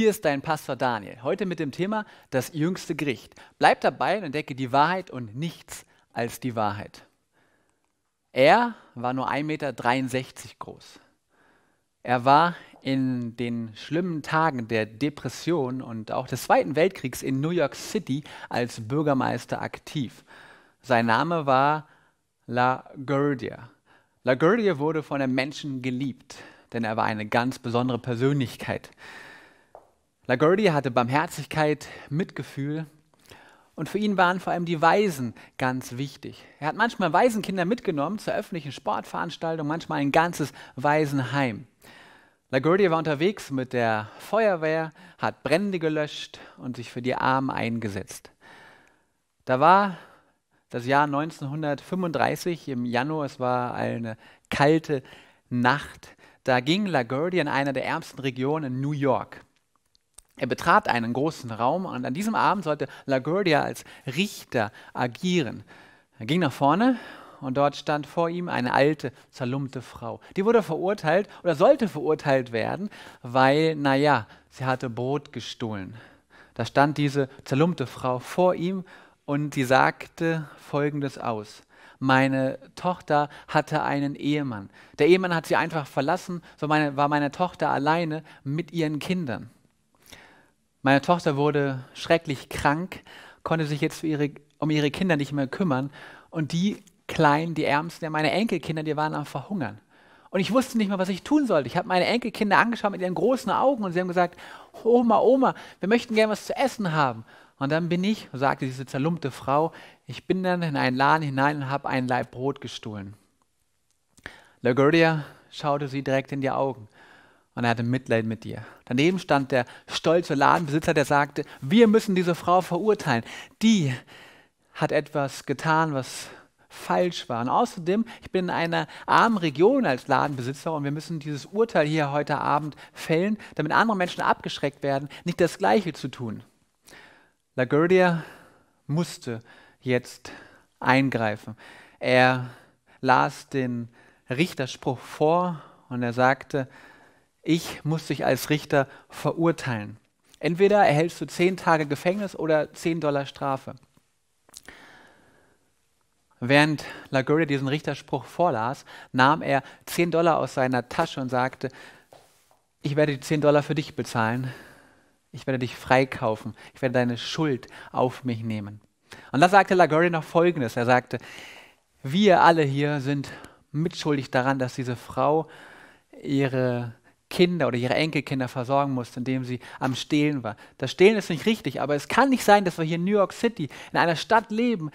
Hier ist dein Pastor Daniel. Heute mit dem Thema das jüngste Gericht. Bleib dabei und entdecke die Wahrheit und nichts als die Wahrheit. Er war nur 1,63 Meter groß. Er war in den schlimmen Tagen der Depression und auch des Zweiten Weltkriegs in New York City als Bürgermeister aktiv. Sein Name war La Gurdia. La Gurdia wurde von den Menschen geliebt, denn er war eine ganz besondere Persönlichkeit. Lagordi hatte Barmherzigkeit, Mitgefühl und für ihn waren vor allem die Waisen ganz wichtig. Er hat manchmal Waisenkinder mitgenommen zur öffentlichen Sportveranstaltung, manchmal ein ganzes Waisenheim. Lagordi war unterwegs mit der Feuerwehr, hat Brände gelöscht und sich für die Armen eingesetzt. Da war das Jahr 1935 im Januar, es war eine kalte Nacht. Da ging Lagordi in einer der ärmsten Regionen in New York. Er betrat einen großen Raum und an diesem Abend sollte LaGuardia als Richter agieren. Er ging nach vorne und dort stand vor ihm eine alte, zerlumpte Frau. Die wurde verurteilt oder sollte verurteilt werden, weil, naja, sie hatte Brot gestohlen. Da stand diese zerlumpte Frau vor ihm und sie sagte Folgendes aus. Meine Tochter hatte einen Ehemann. Der Ehemann hat sie einfach verlassen, so meine, war meine Tochter alleine mit ihren Kindern. Meine Tochter wurde schrecklich krank, konnte sich jetzt ihre, um ihre Kinder nicht mehr kümmern. Und die Kleinen, die Ärmsten, ja, meine Enkelkinder, die waren am Verhungern. Und ich wusste nicht mal, was ich tun sollte. Ich habe meine Enkelkinder angeschaut mit ihren großen Augen und sie haben gesagt, Oma, Oma, wir möchten gerne was zu essen haben. Und dann bin ich, sagte diese zerlumpte Frau, ich bin dann in einen Laden hinein und habe einen Laib Brot gestohlen. LaGuardia schaute sie direkt in die Augen und er hatte Mitleid mit dir. Daneben stand der stolze Ladenbesitzer, der sagte, wir müssen diese Frau verurteilen. Die hat etwas getan, was falsch war. Und außerdem, ich bin in einer armen Region als Ladenbesitzer und wir müssen dieses Urteil hier heute Abend fällen, damit andere Menschen abgeschreckt werden, nicht das Gleiche zu tun. LaGuardia musste jetzt eingreifen. Er las den Richterspruch vor und er sagte, ich muss dich als Richter verurteilen. Entweder erhältst du zehn Tage Gefängnis oder zehn Dollar Strafe. Während Laguria diesen Richterspruch vorlas, nahm er zehn Dollar aus seiner Tasche und sagte, ich werde die zehn Dollar für dich bezahlen. Ich werde dich freikaufen. Ich werde deine Schuld auf mich nehmen. Und da sagte Laguria noch Folgendes. Er sagte, wir alle hier sind mitschuldig daran, dass diese Frau ihre Kinder oder ihre Enkelkinder versorgen musste, indem sie am Stehlen war. Das Stehlen ist nicht richtig, aber es kann nicht sein, dass wir hier in New York City, in einer Stadt leben,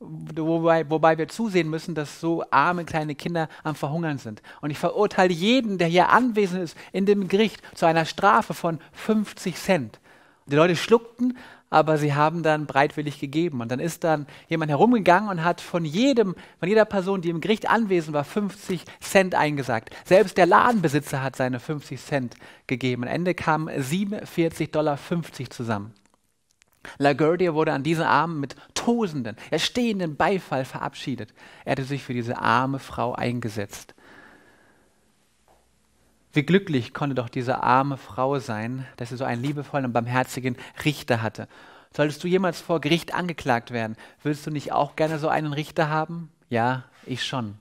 wobei, wobei wir zusehen müssen, dass so arme kleine Kinder am Verhungern sind. Und ich verurteile jeden, der hier anwesend ist, in dem Gericht zu einer Strafe von 50 Cent. Die Leute schluckten, aber sie haben dann breitwillig gegeben. Und dann ist dann jemand herumgegangen und hat von jedem, von jeder Person, die im Gericht anwesend war, 50 Cent eingesagt. Selbst der Ladenbesitzer hat seine 50 Cent gegeben. Am Ende kamen 47,50 Dollar zusammen. LaGuardia wurde an diesem Armen mit tosenden, erstehenden Beifall verabschiedet. Er hatte sich für diese arme Frau eingesetzt. Wie glücklich konnte doch diese arme Frau sein, dass sie so einen liebevollen und barmherzigen Richter hatte. Solltest du jemals vor Gericht angeklagt werden, willst du nicht auch gerne so einen Richter haben? Ja, ich schon.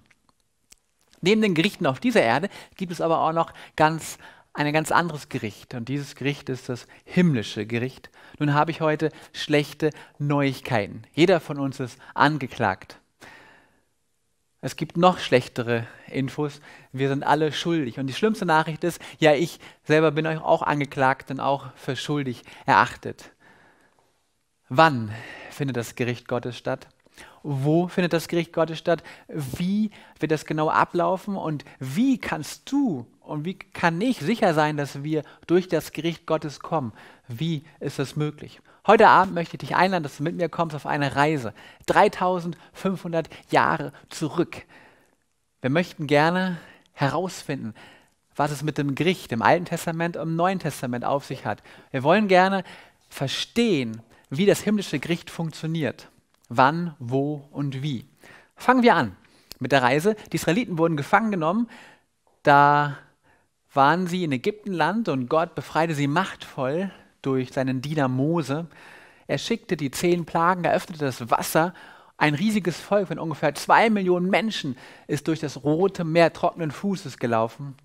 Neben den Gerichten auf dieser Erde gibt es aber auch noch ganz ein ganz anderes Gericht. Und dieses Gericht ist das himmlische Gericht. Nun habe ich heute schlechte Neuigkeiten. Jeder von uns ist angeklagt. Es gibt noch schlechtere Infos. Wir sind alle schuldig. Und die schlimmste Nachricht ist, ja, ich selber bin euch auch angeklagt und auch für schuldig erachtet. Wann findet das Gericht Gottes statt? Wo findet das Gericht Gottes statt? Wie wird das genau ablaufen? Und wie kannst du und wie kann ich sicher sein, dass wir durch das Gericht Gottes kommen? Wie ist das möglich? Heute Abend möchte ich dich einladen, dass du mit mir kommst auf eine Reise. 3500 Jahre zurück. Wir möchten gerne herausfinden, was es mit dem Gericht im Alten Testament und im Neuen Testament auf sich hat. Wir wollen gerne verstehen, wie das himmlische Gericht funktioniert. Wann, wo und wie. Fangen wir an mit der Reise. Die Israeliten wurden gefangen genommen. Da waren sie in Ägyptenland und Gott befreite sie machtvoll durch seinen Diener Mose. Er schickte die zehn Plagen, eröffnete das Wasser. Ein riesiges Volk von ungefähr zwei Millionen Menschen ist durch das Rote Meer trockenen Fußes gelaufen.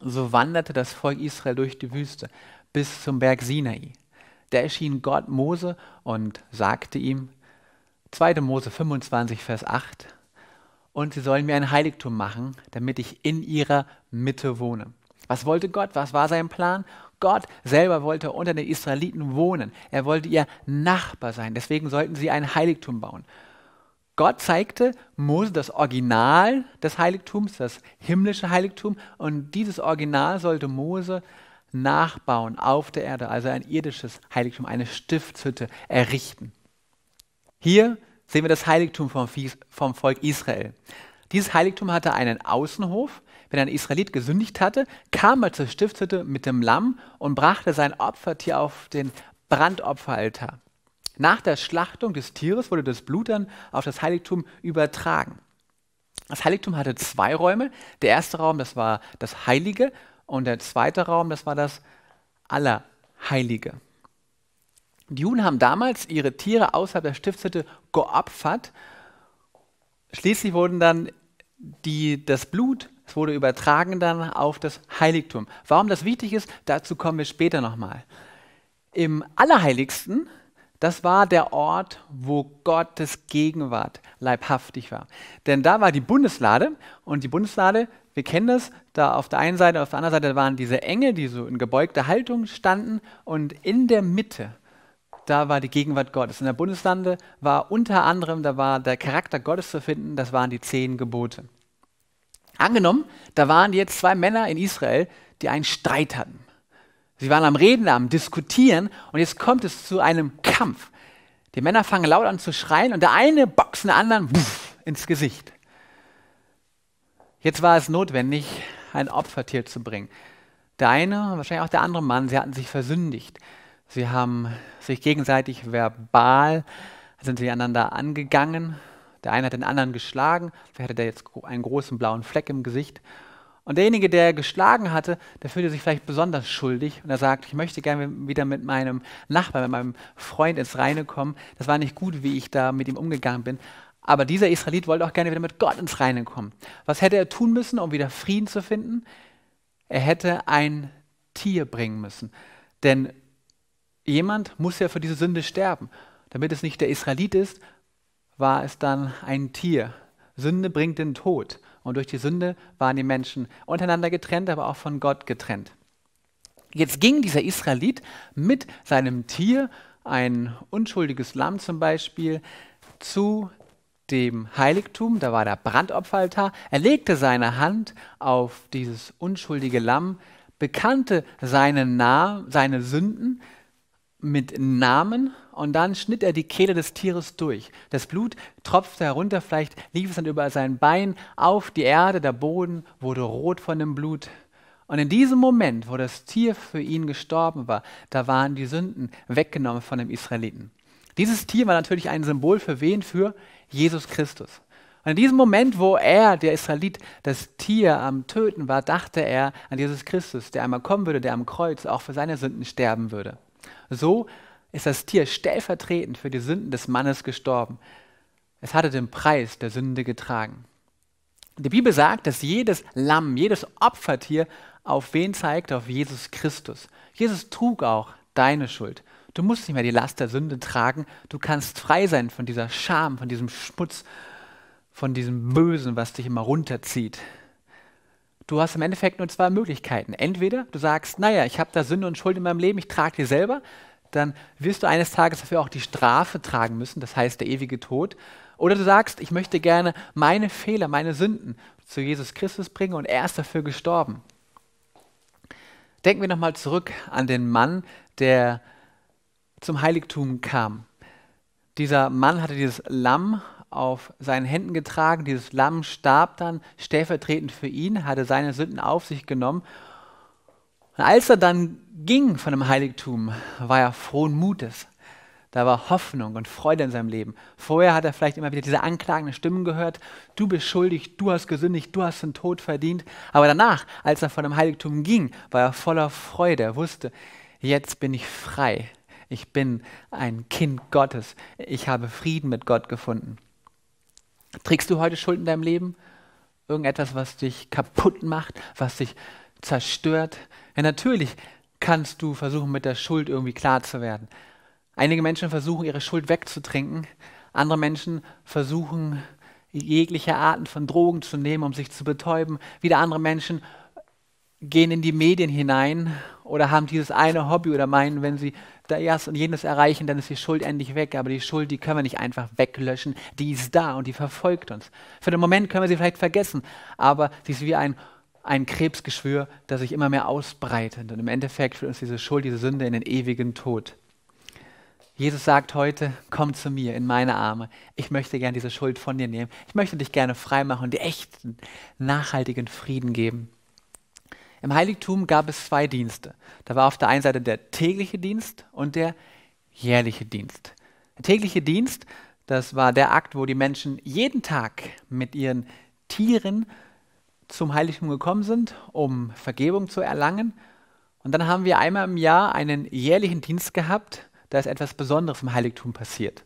So wanderte das Volk Israel durch die Wüste bis zum Berg Sinai. Da erschien Gott Mose und sagte ihm, 2. Mose 25, Vers 8, und sie sollen mir ein Heiligtum machen, damit ich in ihrer Mitte wohne. Was wollte Gott? Was war sein Plan? Gott selber wollte unter den Israeliten wohnen. Er wollte ihr Nachbar sein. Deswegen sollten sie ein Heiligtum bauen. Gott zeigte Mose das Original des Heiligtums, das himmlische Heiligtum, und dieses Original sollte Mose nachbauen auf der Erde, also ein irdisches Heiligtum, eine Stiftshütte errichten. Hier sehen wir das Heiligtum vom, Volk Israel. Dieses Heiligtum hatte einen Außenhof wenn ein Israelit gesündigt hatte, kam er zur Stiftshütte mit dem Lamm und brachte sein Opfertier auf den Brandopferaltar. Nach der Schlachtung des Tieres wurde das Blut dann auf das Heiligtum übertragen. Das Heiligtum hatte zwei Räume. Der erste Raum, das war das Heilige, und der zweite Raum, das war das Allerheilige. Die Juden haben damals ihre Tiere außerhalb der Stiftshütte geopfert. Schließlich wurden dann die, das Blut es wurde übertragen dann auf das Heiligtum. Warum das wichtig ist, dazu kommen wir später nochmal. Im Allerheiligsten, das war der Ort, wo Gottes Gegenwart leibhaftig war. Denn da war die Bundeslade und die Bundeslade, wir kennen das, da auf der einen Seite, auf der anderen Seite waren diese Engel, die so in gebeugter Haltung standen und in der Mitte, da war die Gegenwart Gottes. In der Bundeslade war unter anderem, da war der Charakter Gottes zu finden, das waren die zehn Gebote. Angenommen, da waren jetzt zwei Männer in Israel, die einen Streit hatten. Sie waren am Reden, am Diskutieren und jetzt kommt es zu einem Kampf. Die Männer fangen laut an zu schreien und der eine boxt den anderen pff, ins Gesicht. Jetzt war es notwendig, ein Opfertier zu bringen. Der eine und wahrscheinlich auch der andere Mann, sie hatten sich versündigt. Sie haben sich gegenseitig verbal, sind sie einander angegangen, der eine hat den anderen geschlagen, vielleicht hatte der jetzt einen großen blauen Fleck im Gesicht. Und derjenige, der geschlagen hatte, der fühlte sich vielleicht besonders schuldig und er sagt, ich möchte gerne wieder mit meinem Nachbarn, mit meinem Freund ins Reine kommen. Das war nicht gut, wie ich da mit ihm umgegangen bin. Aber dieser Israelit wollte auch gerne wieder mit Gott ins Reine kommen. Was hätte er tun müssen, um wieder Frieden zu finden? Er hätte ein Tier bringen müssen. Denn jemand muss ja für diese Sünde sterben, damit es nicht der Israelit ist, war es dann ein Tier. Sünde bringt den Tod. Und durch die Sünde waren die Menschen untereinander getrennt, aber auch von Gott getrennt. Jetzt ging dieser Israelit mit seinem Tier, ein unschuldiges Lamm zum Beispiel, zu dem Heiligtum, da war der Brandopferaltar. Er legte seine Hand auf dieses unschuldige Lamm, bekannte seine, Na seine Sünden mit Namen und dann schnitt er die Kehle des Tieres durch. Das Blut tropfte herunter, vielleicht lief es dann über sein Bein auf die Erde, der Boden wurde rot von dem Blut. Und in diesem Moment, wo das Tier für ihn gestorben war, da waren die Sünden weggenommen von dem Israeliten. Dieses Tier war natürlich ein Symbol für wen? Für Jesus Christus. Und in diesem Moment, wo er, der Israelit, das Tier am Töten war, dachte er an Jesus Christus, der einmal kommen würde, der am Kreuz auch für seine Sünden sterben würde. So ist das Tier stellvertretend für die Sünden des Mannes gestorben. Es hatte den Preis der Sünde getragen. Die Bibel sagt, dass jedes Lamm, jedes Opfertier auf wen zeigt? Auf Jesus Christus. Jesus trug auch deine Schuld. Du musst nicht mehr die Last der Sünde tragen. Du kannst frei sein von dieser Scham, von diesem Schmutz, von diesem Bösen, was dich immer runterzieht. Du hast im Endeffekt nur zwei Möglichkeiten. Entweder du sagst, naja, ich habe da Sünde und Schuld in meinem Leben, ich trage die selber dann wirst du eines Tages dafür auch die Strafe tragen müssen, das heißt der ewige Tod. Oder du sagst, ich möchte gerne meine Fehler, meine Sünden zu Jesus Christus bringen und er ist dafür gestorben. Denken wir nochmal zurück an den Mann, der zum Heiligtum kam. Dieser Mann hatte dieses Lamm auf seinen Händen getragen, dieses Lamm starb dann stellvertretend für ihn, hatte seine Sünden auf sich genommen und als er dann ging von dem Heiligtum, war er frohen Mutes. Da war Hoffnung und Freude in seinem Leben. Vorher hat er vielleicht immer wieder diese anklagenden Stimmen gehört. Du bist schuldig, du hast gesündigt, du hast den Tod verdient. Aber danach, als er von dem Heiligtum ging, war er voller Freude. Er wusste, jetzt bin ich frei. Ich bin ein Kind Gottes. Ich habe Frieden mit Gott gefunden. Trägst du heute Schuld in deinem Leben? Irgendetwas, was dich kaputt macht, was dich zerstört, ja, natürlich kannst du versuchen, mit der Schuld irgendwie klar zu werden. Einige Menschen versuchen, ihre Schuld wegzutrinken. Andere Menschen versuchen, jegliche Arten von Drogen zu nehmen, um sich zu betäuben. Wieder andere Menschen gehen in die Medien hinein oder haben dieses eine Hobby oder meinen, wenn sie das und jenes erreichen, dann ist die Schuld endlich weg. Aber die Schuld, die können wir nicht einfach weglöschen. Die ist da und die verfolgt uns. Für den Moment können wir sie vielleicht vergessen, aber sie ist wie ein ein Krebsgeschwür, das sich immer mehr ausbreitet. Und im Endeffekt führt uns diese Schuld, diese Sünde in den ewigen Tod. Jesus sagt heute, komm zu mir in meine Arme. Ich möchte gern diese Schuld von dir nehmen. Ich möchte dich gerne freimachen und dir echten, nachhaltigen Frieden geben. Im Heiligtum gab es zwei Dienste. Da war auf der einen Seite der tägliche Dienst und der jährliche Dienst. Der tägliche Dienst, das war der Akt, wo die Menschen jeden Tag mit ihren Tieren zum Heiligtum gekommen sind, um Vergebung zu erlangen. Und dann haben wir einmal im Jahr einen jährlichen Dienst gehabt, da ist etwas Besonderes im Heiligtum passiert.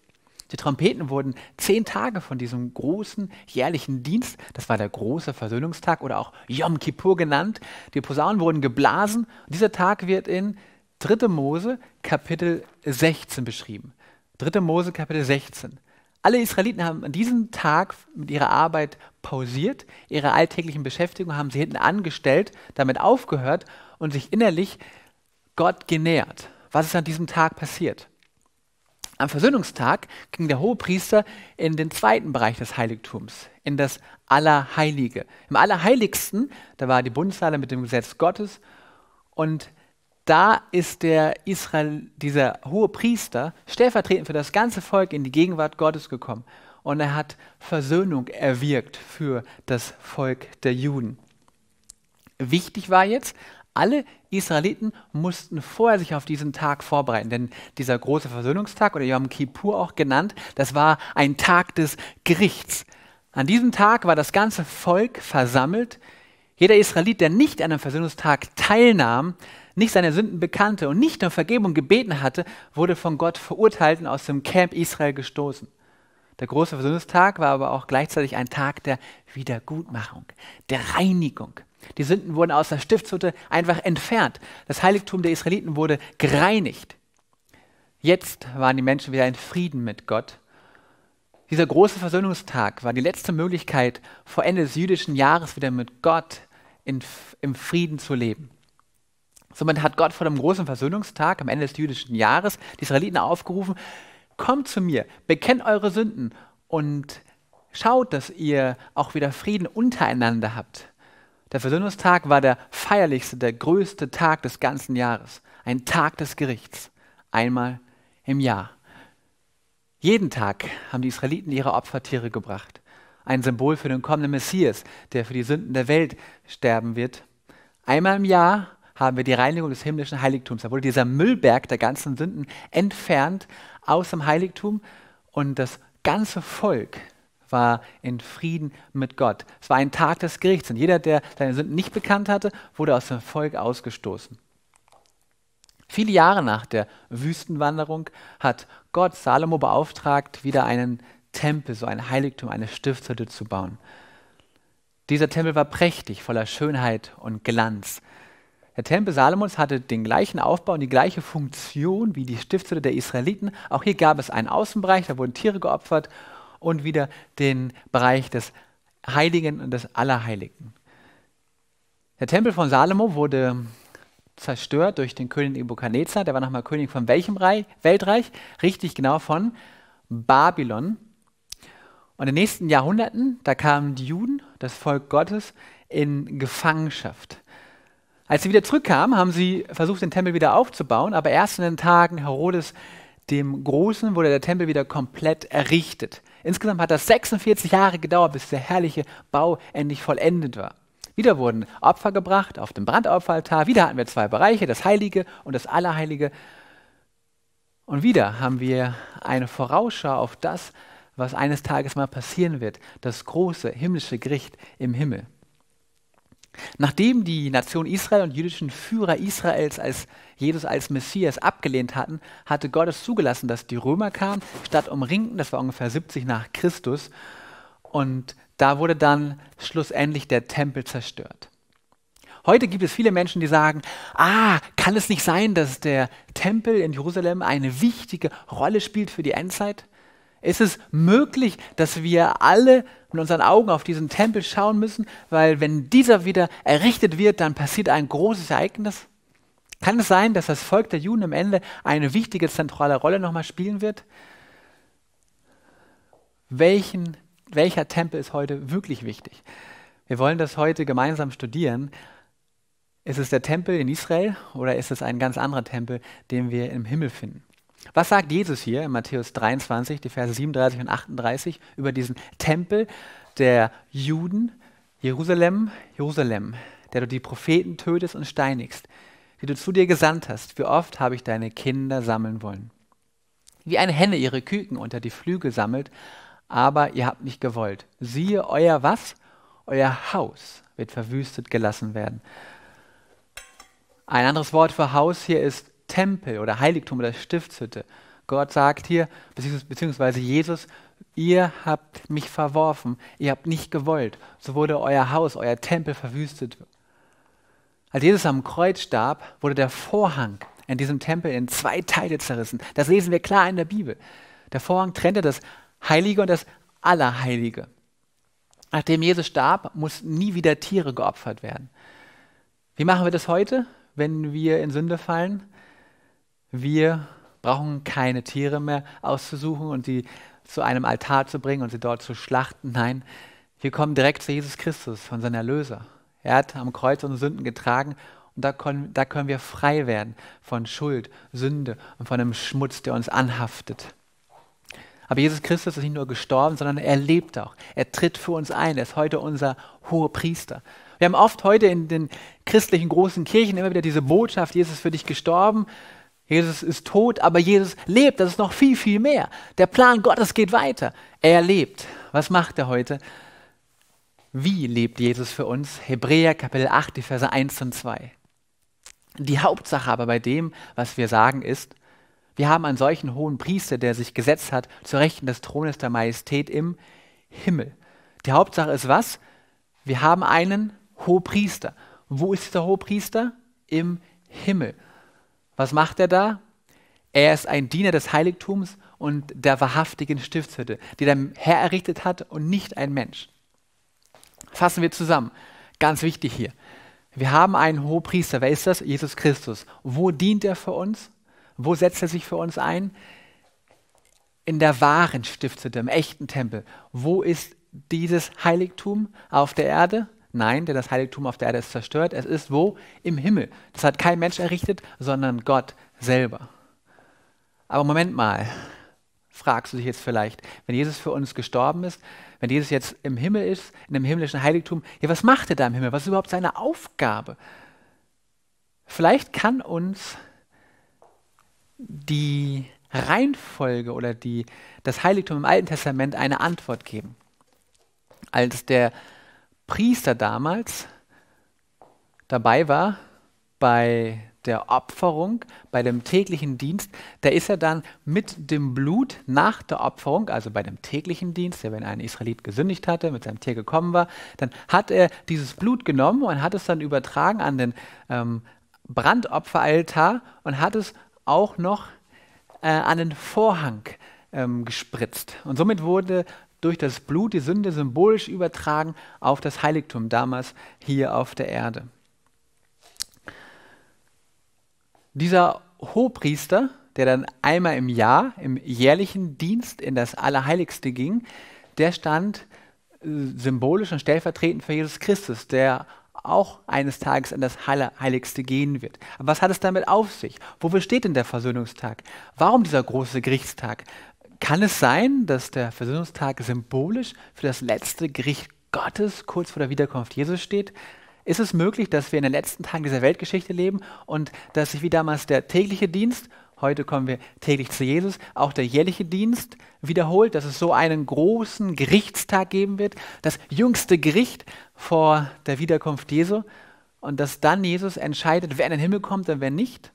Die Trompeten wurden zehn Tage von diesem großen jährlichen Dienst, das war der große Versöhnungstag oder auch Yom Kippur genannt, die Posaunen wurden geblasen. Und dieser Tag wird in 3. Mose Kapitel 16 beschrieben. 3. Mose Kapitel 16. Alle Israeliten haben an diesem Tag mit ihrer Arbeit pausiert, ihre alltäglichen Beschäftigungen haben sie hinten angestellt, damit aufgehört und sich innerlich Gott genähert. Was ist an diesem Tag passiert? Am Versöhnungstag ging der Hohepriester in den zweiten Bereich des Heiligtums, in das Allerheilige. Im Allerheiligsten, da war die Bundeslade mit dem Gesetz Gottes und da ist der Israel, dieser hohe Priester stellvertretend für das ganze Volk in die Gegenwart Gottes gekommen. Und er hat Versöhnung erwirkt für das Volk der Juden. Wichtig war jetzt, alle Israeliten mussten vorher sich auf diesen Tag vorbereiten, denn dieser große Versöhnungstag oder Yom Kippur auch genannt, das war ein Tag des Gerichts. An diesem Tag war das ganze Volk versammelt. Jeder Israelit, der nicht an einem Versöhnungstag teilnahm, nicht seine Sünden bekannte und nicht um Vergebung gebeten hatte, wurde von Gott verurteilt und aus dem Camp Israel gestoßen. Der große Versöhnungstag war aber auch gleichzeitig ein Tag der Wiedergutmachung, der Reinigung. Die Sünden wurden aus der Stiftshütte einfach entfernt. Das Heiligtum der Israeliten wurde gereinigt. Jetzt waren die Menschen wieder in Frieden mit Gott. Dieser große Versöhnungstag war die letzte Möglichkeit, vor Ende des jüdischen Jahres wieder mit Gott in, im Frieden zu leben. Somit hat Gott vor dem großen Versöhnungstag am Ende des jüdischen Jahres die Israeliten aufgerufen, kommt zu mir, bekennt eure Sünden und schaut, dass ihr auch wieder Frieden untereinander habt. Der Versöhnungstag war der feierlichste, der größte Tag des ganzen Jahres. Ein Tag des Gerichts. Einmal im Jahr. Jeden Tag haben die Israeliten ihre Opfertiere gebracht. Ein Symbol für den kommenden Messias, der für die Sünden der Welt sterben wird. Einmal im Jahr haben wir die Reinigung des himmlischen Heiligtums. Da wurde dieser Müllberg der ganzen Sünden entfernt aus dem Heiligtum und das ganze Volk war in Frieden mit Gott. Es war ein Tag des Gerichts und jeder, der seine Sünden nicht bekannt hatte, wurde aus dem Volk ausgestoßen. Viele Jahre nach der Wüstenwanderung hat Gott Salomo beauftragt, wieder einen Tempel, so ein Heiligtum, eine Stiftshütte zu bauen. Dieser Tempel war prächtig, voller Schönheit und Glanz. Der Tempel Salomons hatte den gleichen Aufbau und die gleiche Funktion wie die Stiftshütte der Israeliten. Auch hier gab es einen Außenbereich, da wurden Tiere geopfert und wieder den Bereich des Heiligen und des Allerheiligen. Der Tempel von Salomo wurde zerstört durch den König Nebuchadnezzar. Der war nochmal König von welchem Reich? Weltreich? Richtig genau von Babylon. Und in den nächsten Jahrhunderten, da kamen die Juden, das Volk Gottes, in Gefangenschaft. Als sie wieder zurückkamen, haben sie versucht, den Tempel wieder aufzubauen, aber erst in den Tagen Herodes dem Großen wurde der Tempel wieder komplett errichtet. Insgesamt hat das 46 Jahre gedauert, bis der herrliche Bau endlich vollendet war. Wieder wurden Opfer gebracht auf dem Brandopferaltar. Wieder hatten wir zwei Bereiche, das Heilige und das Allerheilige. Und wieder haben wir eine Vorausschau auf das, was eines Tages mal passieren wird, das große himmlische Gericht im Himmel. Nachdem die Nation Israel und jüdischen Führer Israels als Jesus als Messias abgelehnt hatten, hatte Gott es zugelassen, dass die Römer kamen, statt umringten, das war ungefähr 70 nach Christus, und da wurde dann schlussendlich der Tempel zerstört. Heute gibt es viele Menschen, die sagen, ah, kann es nicht sein, dass der Tempel in Jerusalem eine wichtige Rolle spielt für die Endzeit? Ist es möglich, dass wir alle mit unseren Augen auf diesen Tempel schauen müssen, weil wenn dieser wieder errichtet wird, dann passiert ein großes Ereignis. Kann es sein, dass das Volk der Juden am Ende eine wichtige zentrale Rolle nochmal spielen wird? Welchen, welcher Tempel ist heute wirklich wichtig? Wir wollen das heute gemeinsam studieren. Ist es der Tempel in Israel oder ist es ein ganz anderer Tempel, den wir im Himmel finden? Was sagt Jesus hier in Matthäus 23, die Verse 37 und 38 über diesen Tempel der Juden, Jerusalem, Jerusalem, der du die Propheten tötest und steinigst, die du zu dir gesandt hast? Wie oft habe ich deine Kinder sammeln wollen? Wie eine Henne ihre Küken unter die Flügel sammelt, aber ihr habt nicht gewollt. Siehe, euer was? Euer Haus wird verwüstet gelassen werden. Ein anderes Wort für Haus hier ist Tempel oder Heiligtum oder Stiftshütte. Gott sagt hier, beziehungsweise Jesus, ihr habt mich verworfen, ihr habt nicht gewollt, so wurde euer Haus, euer Tempel verwüstet. Als Jesus am Kreuz starb, wurde der Vorhang in diesem Tempel in zwei Teile zerrissen. Das lesen wir klar in der Bibel. Der Vorhang trennte das Heilige und das Allerheilige. Nachdem Jesus starb, muss nie wieder Tiere geopfert werden. Wie machen wir das heute, wenn wir in Sünde fallen? Wir brauchen keine Tiere mehr auszusuchen und die zu einem Altar zu bringen und sie dort zu schlachten. Nein, wir kommen direkt zu Jesus Christus, von seinem Erlöser. Er hat am Kreuz unsere Sünden getragen und da können, da können wir frei werden von Schuld, Sünde und von dem Schmutz, der uns anhaftet. Aber Jesus Christus ist nicht nur gestorben, sondern er lebt auch. Er tritt für uns ein. Er ist heute unser hoher Priester. Wir haben oft heute in den christlichen großen Kirchen immer wieder diese Botschaft, Jesus ist für dich gestorben, Jesus ist tot, aber Jesus lebt. Das ist noch viel, viel mehr. Der Plan Gottes geht weiter. Er lebt. Was macht er heute? Wie lebt Jesus für uns? Hebräer Kapitel 8, die Verse 1 und 2. Die Hauptsache aber bei dem, was wir sagen, ist, wir haben einen solchen hohen Priester, der sich gesetzt hat, zu Rechten des Thrones der Majestät im Himmel. Die Hauptsache ist was? Wir haben einen Hohepriester. Wo ist dieser Hohepriester? Im Himmel. Was macht er da? Er ist ein Diener des Heiligtums und der wahrhaftigen Stiftshütte, die der Herr errichtet hat und nicht ein Mensch. Fassen wir zusammen. Ganz wichtig hier. Wir haben einen Hohepriester. Wer ist das? Jesus Christus. Wo dient er für uns? Wo setzt er sich für uns ein? In der wahren Stiftshütte, im echten Tempel. Wo ist dieses Heiligtum auf der Erde? Nein, denn das Heiligtum auf der Erde ist zerstört. Es ist wo? Im Himmel. Das hat kein Mensch errichtet, sondern Gott selber. Aber Moment mal, fragst du dich jetzt vielleicht, wenn Jesus für uns gestorben ist, wenn Jesus jetzt im Himmel ist, in dem himmlischen Heiligtum, ja, was macht er da im Himmel? Was ist überhaupt seine Aufgabe? Vielleicht kann uns die Reihenfolge oder die, das Heiligtum im Alten Testament eine Antwort geben. Als der Priester damals dabei war bei der Opferung, bei dem täglichen Dienst, da ist er dann mit dem Blut nach der Opferung, also bei dem täglichen Dienst, der wenn ein Israelit gesündigt hatte, mit seinem Tier gekommen war, dann hat er dieses Blut genommen und hat es dann übertragen an den ähm, Brandopferaltar und hat es auch noch äh, an den Vorhang ähm, gespritzt. Und somit wurde durch das Blut die Sünde symbolisch übertragen auf das Heiligtum damals hier auf der Erde. Dieser Hohepriester, der dann einmal im Jahr im jährlichen Dienst in das Allerheiligste ging, der stand äh, symbolisch und stellvertretend für Jesus Christus, der auch eines Tages in das Allerheiligste gehen wird. Aber was hat es damit auf sich? Wofür steht denn der Versöhnungstag? Warum dieser große Gerichtstag? Kann es sein, dass der Versöhnungstag symbolisch für das letzte Gericht Gottes kurz vor der Wiederkunft Jesus steht? Ist es möglich, dass wir in den letzten Tagen dieser Weltgeschichte leben und dass sich wie damals der tägliche Dienst, heute kommen wir täglich zu Jesus, auch der jährliche Dienst wiederholt, dass es so einen großen Gerichtstag geben wird, das jüngste Gericht vor der Wiederkunft Jesu und dass dann Jesus entscheidet, wer in den Himmel kommt und wer nicht?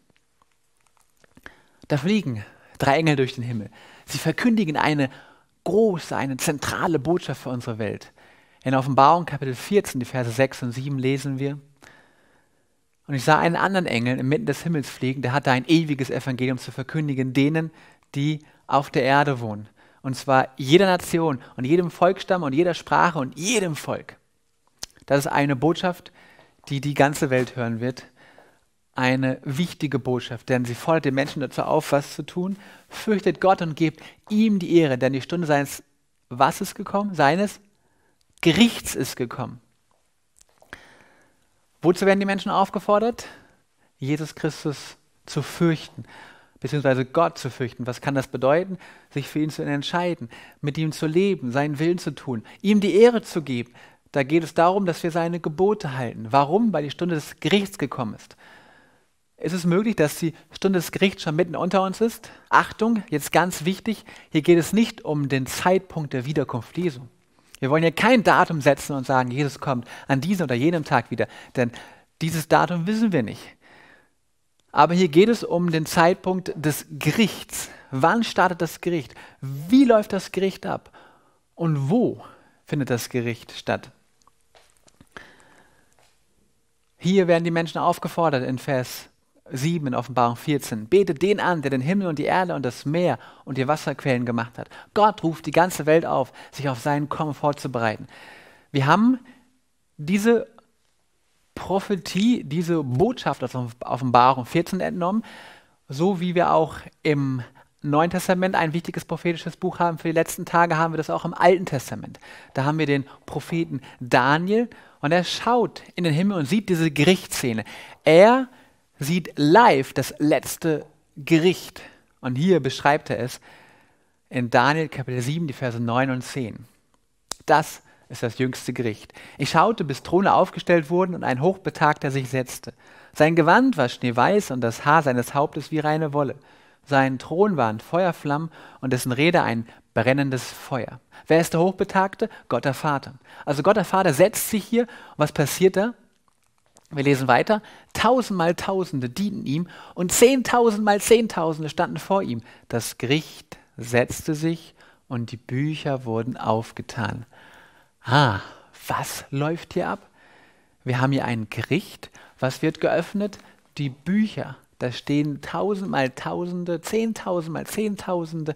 Da fliegen drei Engel durch den Himmel. Sie verkündigen eine große, eine zentrale Botschaft für unsere Welt. In Offenbarung Kapitel 14, die Verse 6 und 7 lesen wir, und ich sah einen anderen Engel inmitten des Himmels fliegen, der hatte ein ewiges Evangelium zu verkündigen, denen, die auf der Erde wohnen. Und zwar jeder Nation und jedem Volksstamm und jeder Sprache und jedem Volk. Das ist eine Botschaft, die die ganze Welt hören wird eine wichtige Botschaft, denn sie fordert den Menschen dazu auf, was zu tun. Fürchtet Gott und gebt ihm die Ehre, denn die Stunde seines was ist gekommen? Seines Gerichts ist gekommen. Wozu werden die Menschen aufgefordert? Jesus Christus zu fürchten, beziehungsweise Gott zu fürchten. Was kann das bedeuten? Sich für ihn zu entscheiden, mit ihm zu leben, seinen Willen zu tun, ihm die Ehre zu geben. Da geht es darum, dass wir seine Gebote halten. Warum? Weil die Stunde des Gerichts gekommen ist ist es möglich, dass die Stunde des Gerichts schon mitten unter uns ist? Achtung, jetzt ganz wichtig, hier geht es nicht um den Zeitpunkt der Wiederkunft Jesu. Wir wollen hier kein Datum setzen und sagen, Jesus kommt an diesem oder jenem Tag wieder, denn dieses Datum wissen wir nicht. Aber hier geht es um den Zeitpunkt des Gerichts. Wann startet das Gericht? Wie läuft das Gericht ab? Und wo findet das Gericht statt? Hier werden die Menschen aufgefordert in Vers 7 in Offenbarung 14. Betet den an, der den Himmel und die Erde und das Meer und die Wasserquellen gemacht hat. Gott ruft die ganze Welt auf, sich auf seinen Kommen vorzubereiten. Wir haben diese Prophetie, diese Botschaft aus Offenbarung 14 entnommen, so wie wir auch im Neuen Testament ein wichtiges prophetisches Buch haben. Für die letzten Tage haben wir das auch im Alten Testament. Da haben wir den Propheten Daniel und er schaut in den Himmel und sieht diese Gerichtsszene. Er sieht live das letzte Gericht. Und hier beschreibt er es in Daniel Kapitel 7, die Verse 9 und 10. Das ist das jüngste Gericht. Ich schaute, bis Throne aufgestellt wurden und ein Hochbetagter sich setzte. Sein Gewand war schneeweiß und das Haar seines Hauptes wie reine Wolle. Sein Thron waren Feuerflammen und dessen Rede ein brennendes Feuer. Wer ist der Hochbetagte? Gott der Vater. Also Gott der Vater setzt sich hier. Und was passiert da? Wir lesen weiter. Tausendmal Tausende dienten ihm und zehntausendmal Zehntausende standen vor ihm. Das Gericht setzte sich und die Bücher wurden aufgetan. Ah, was läuft hier ab? Wir haben hier ein Gericht. Was wird geöffnet? Die Bücher. Da stehen tausendmal Tausende, zehntausendmal Zehntausende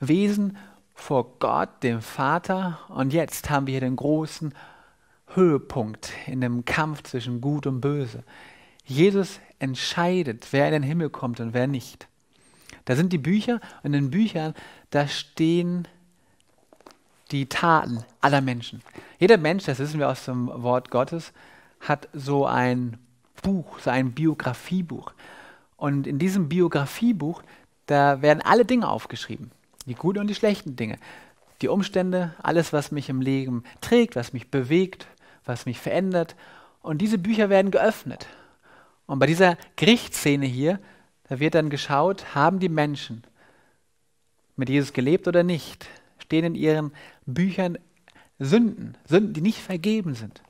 Wesen vor Gott, dem Vater. Und jetzt haben wir hier den großen Höhepunkt in dem Kampf zwischen Gut und Böse. Jesus entscheidet, wer in den Himmel kommt und wer nicht. Da sind die Bücher und in den Büchern, da stehen die Taten aller Menschen. Jeder Mensch, das wissen wir aus dem Wort Gottes, hat so ein Buch, so ein Biografiebuch. Und in diesem Biografiebuch, da werden alle Dinge aufgeschrieben, die guten und die schlechten Dinge, die Umstände, alles, was mich im Leben trägt, was mich bewegt, was mich verändert. Und diese Bücher werden geöffnet. Und bei dieser Gerichtsszene hier, da wird dann geschaut, haben die Menschen mit Jesus gelebt oder nicht? Stehen in ihren Büchern Sünden, Sünden, die nicht vergeben sind.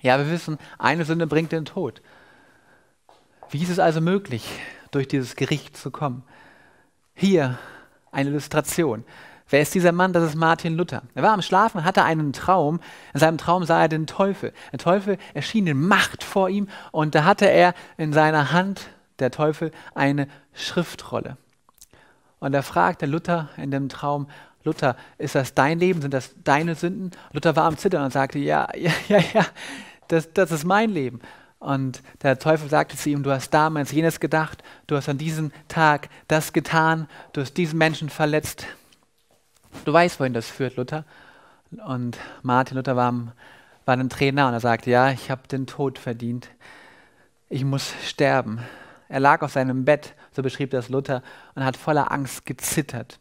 Ja, wir wissen, eine Sünde bringt den Tod. Wie ist es also möglich, durch dieses Gericht zu kommen? Hier eine Illustration. Wer ist dieser Mann? Das ist Martin Luther. Er war am Schlafen, hatte einen Traum. In seinem Traum sah er den Teufel. Der Teufel erschien in Macht vor ihm und da hatte er in seiner Hand, der Teufel, eine Schriftrolle. Und er fragte Luther in dem Traum, Luther, ist das dein Leben? Sind das deine Sünden? Luther war am Zittern und sagte, ja, ja, ja, ja, das, das ist mein Leben. Und der Teufel sagte zu ihm, du hast damals jenes gedacht, du hast an diesem Tag das getan, du hast diesen Menschen verletzt, Du weißt, wohin das führt, Luther. Und Martin Luther war, war ein Trainer und er sagte, ja, ich habe den Tod verdient. Ich muss sterben. Er lag auf seinem Bett, so beschrieb das Luther, und hat voller Angst gezittert.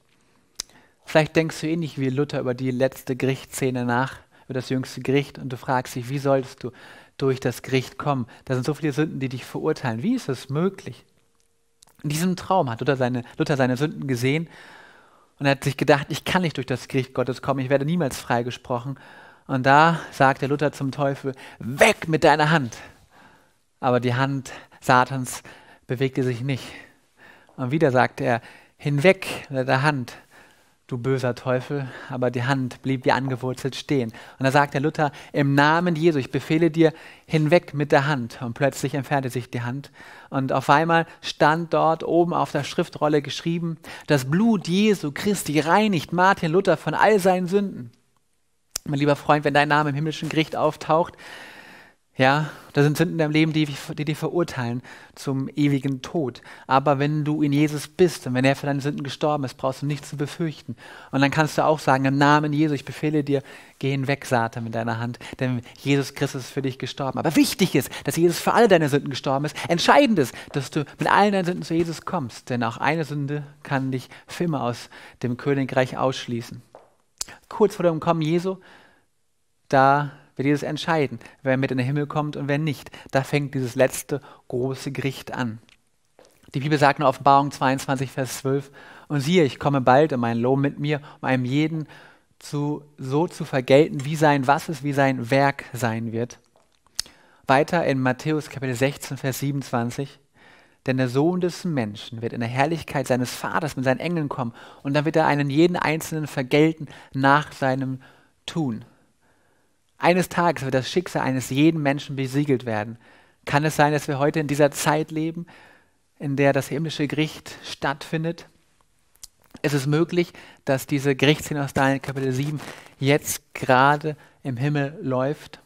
Vielleicht denkst du ähnlich wie Luther über die letzte Gerichtsszene nach, über das jüngste Gericht, und du fragst dich, wie solltest du durch das Gericht kommen? Da sind so viele Sünden, die dich verurteilen. Wie ist es möglich? In diesem Traum hat Luther seine, Luther seine Sünden gesehen und er hat sich gedacht, ich kann nicht durch das Gericht Gottes kommen, ich werde niemals freigesprochen. Und da sagte Luther zum Teufel, weg mit deiner Hand. Aber die Hand Satans bewegte sich nicht. Und wieder sagte er, hinweg mit der Hand du böser Teufel, aber die Hand blieb wie angewurzelt stehen. Und da sagt der Luther, im Namen Jesu, ich befehle dir hinweg mit der Hand. Und plötzlich entfernte sich die Hand. Und auf einmal stand dort oben auf der Schriftrolle geschrieben, das Blut Jesu Christi reinigt Martin Luther von all seinen Sünden. Mein lieber Freund, wenn dein Name im himmlischen Gericht auftaucht, ja, da sind Sünden im Leben, die, die dich verurteilen zum ewigen Tod. Aber wenn du in Jesus bist und wenn er für deine Sünden gestorben ist, brauchst du nichts zu befürchten. Und dann kannst du auch sagen, im Namen Jesu, ich befehle dir, geh hinweg, Satan, mit deiner Hand, denn Jesus Christus ist für dich gestorben. Aber wichtig ist, dass Jesus für alle deine Sünden gestorben ist. Entscheidend ist, dass du mit allen deinen Sünden zu Jesus kommst, denn auch eine Sünde kann dich für immer aus dem Königreich ausschließen. Kurz vor dem Kommen Jesu, da wird dieses entscheiden, wer mit in den Himmel kommt und wer nicht. Da fängt dieses letzte große Gericht an. Die Bibel sagt in Offenbarung 22, Vers 12, und siehe, ich komme bald und meinen Lohn mit mir, um einem jeden zu, so zu vergelten, wie sein was es, wie sein Werk sein wird. Weiter in Matthäus Kapitel 16, Vers 27. Denn der Sohn des Menschen wird in der Herrlichkeit seines Vaters mit seinen Engeln kommen und dann wird er einen jeden Einzelnen vergelten nach seinem Tun. Eines Tages wird das Schicksal eines jeden Menschen besiegelt werden. Kann es sein, dass wir heute in dieser Zeit leben, in der das himmlische Gericht stattfindet? Ist Es möglich, dass diese Gerichtsszene aus Daniel Kapitel 7 jetzt gerade im Himmel läuft.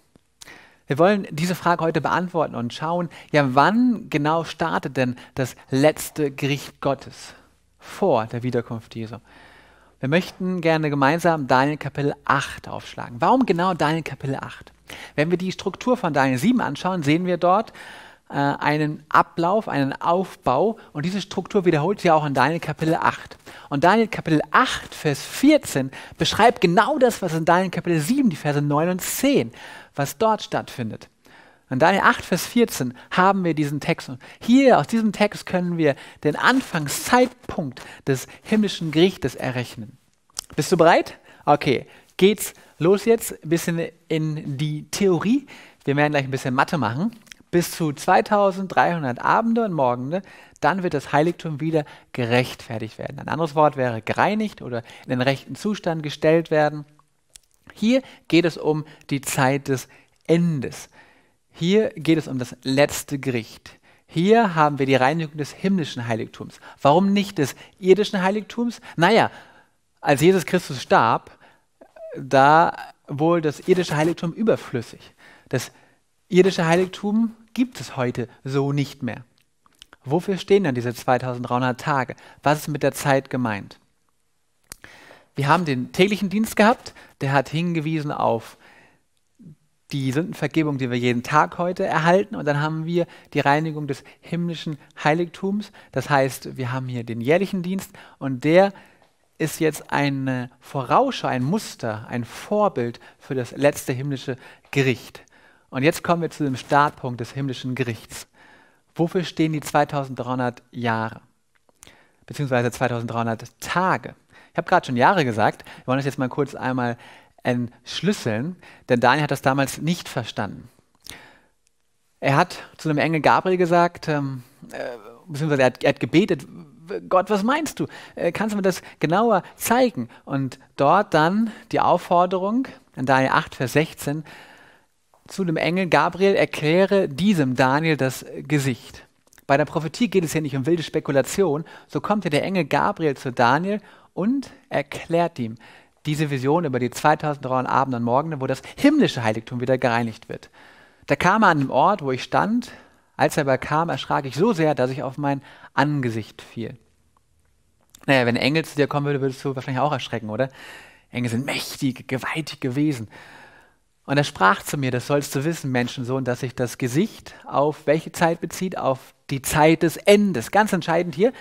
Wir wollen diese Frage heute beantworten und schauen, ja, wann genau startet denn das letzte Gericht Gottes vor der Wiederkunft Jesu? Wir möchten gerne gemeinsam Daniel Kapitel 8 aufschlagen. Warum genau Daniel Kapitel 8? Wenn wir die Struktur von Daniel 7 anschauen, sehen wir dort äh, einen Ablauf, einen Aufbau und diese Struktur wiederholt sich auch in Daniel Kapitel 8. Und Daniel Kapitel 8, Vers 14 beschreibt genau das, was in Daniel Kapitel 7, die Verse 9 und 10, was dort stattfindet. In Daniel 8, Vers 14 haben wir diesen Text. Und hier aus diesem Text können wir den Anfangszeitpunkt des himmlischen Gerichtes errechnen. Bist du bereit? Okay, geht's los jetzt. Ein bisschen in die Theorie. Wir werden gleich ein bisschen Mathe machen. Bis zu 2300 Abende und Morgende, dann wird das Heiligtum wieder gerechtfertigt werden. Ein anderes Wort wäre gereinigt oder in den rechten Zustand gestellt werden. Hier geht es um die Zeit des Endes. Hier geht es um das letzte Gericht. Hier haben wir die Reinigung des himmlischen Heiligtums. Warum nicht des irdischen Heiligtums? Naja, als Jesus Christus starb, da wohl das irdische Heiligtum überflüssig. Das irdische Heiligtum gibt es heute so nicht mehr. Wofür stehen dann diese 2300 Tage? Was ist mit der Zeit gemeint? Wir haben den täglichen Dienst gehabt, der hat hingewiesen auf die Sündenvergebung, die wir jeden Tag heute erhalten. Und dann haben wir die Reinigung des himmlischen Heiligtums. Das heißt, wir haben hier den jährlichen Dienst und der ist jetzt eine Vorausschau, ein Muster, ein Vorbild für das letzte himmlische Gericht. Und jetzt kommen wir zu dem Startpunkt des himmlischen Gerichts. Wofür stehen die 2300 Jahre? Beziehungsweise 2300 Tage. Ich habe gerade schon Jahre gesagt. Wir wollen das jetzt mal kurz einmal entschlüsseln, denn Daniel hat das damals nicht verstanden. Er hat zu einem Engel Gabriel gesagt, ähm, äh, beziehungsweise er hat, er hat, gebetet, Gott, was meinst du? Äh, kannst du mir das genauer zeigen? Und dort dann die Aufforderung in Daniel 8, Vers 16 zu dem Engel Gabriel, erkläre diesem Daniel das Gesicht. Bei der Prophetie geht es hier nicht um wilde Spekulation, so kommt hier der Engel Gabriel zu Daniel und erklärt ihm diese Vision über die 2300 Abende und Morgen, wo das himmlische Heiligtum wieder gereinigt wird. Da kam er an den Ort, wo ich stand. Als er aber kam, erschrak ich so sehr, dass ich auf mein Angesicht fiel. Naja, wenn Engel zu dir kommen würde, würdest du wahrscheinlich auch erschrecken, oder? Engel sind mächtige, gewaltige Wesen. Und er sprach zu mir, das sollst du wissen, Menschensohn, dass sich das Gesicht auf welche Zeit bezieht? Auf die Zeit des Endes. Ganz entscheidend hier,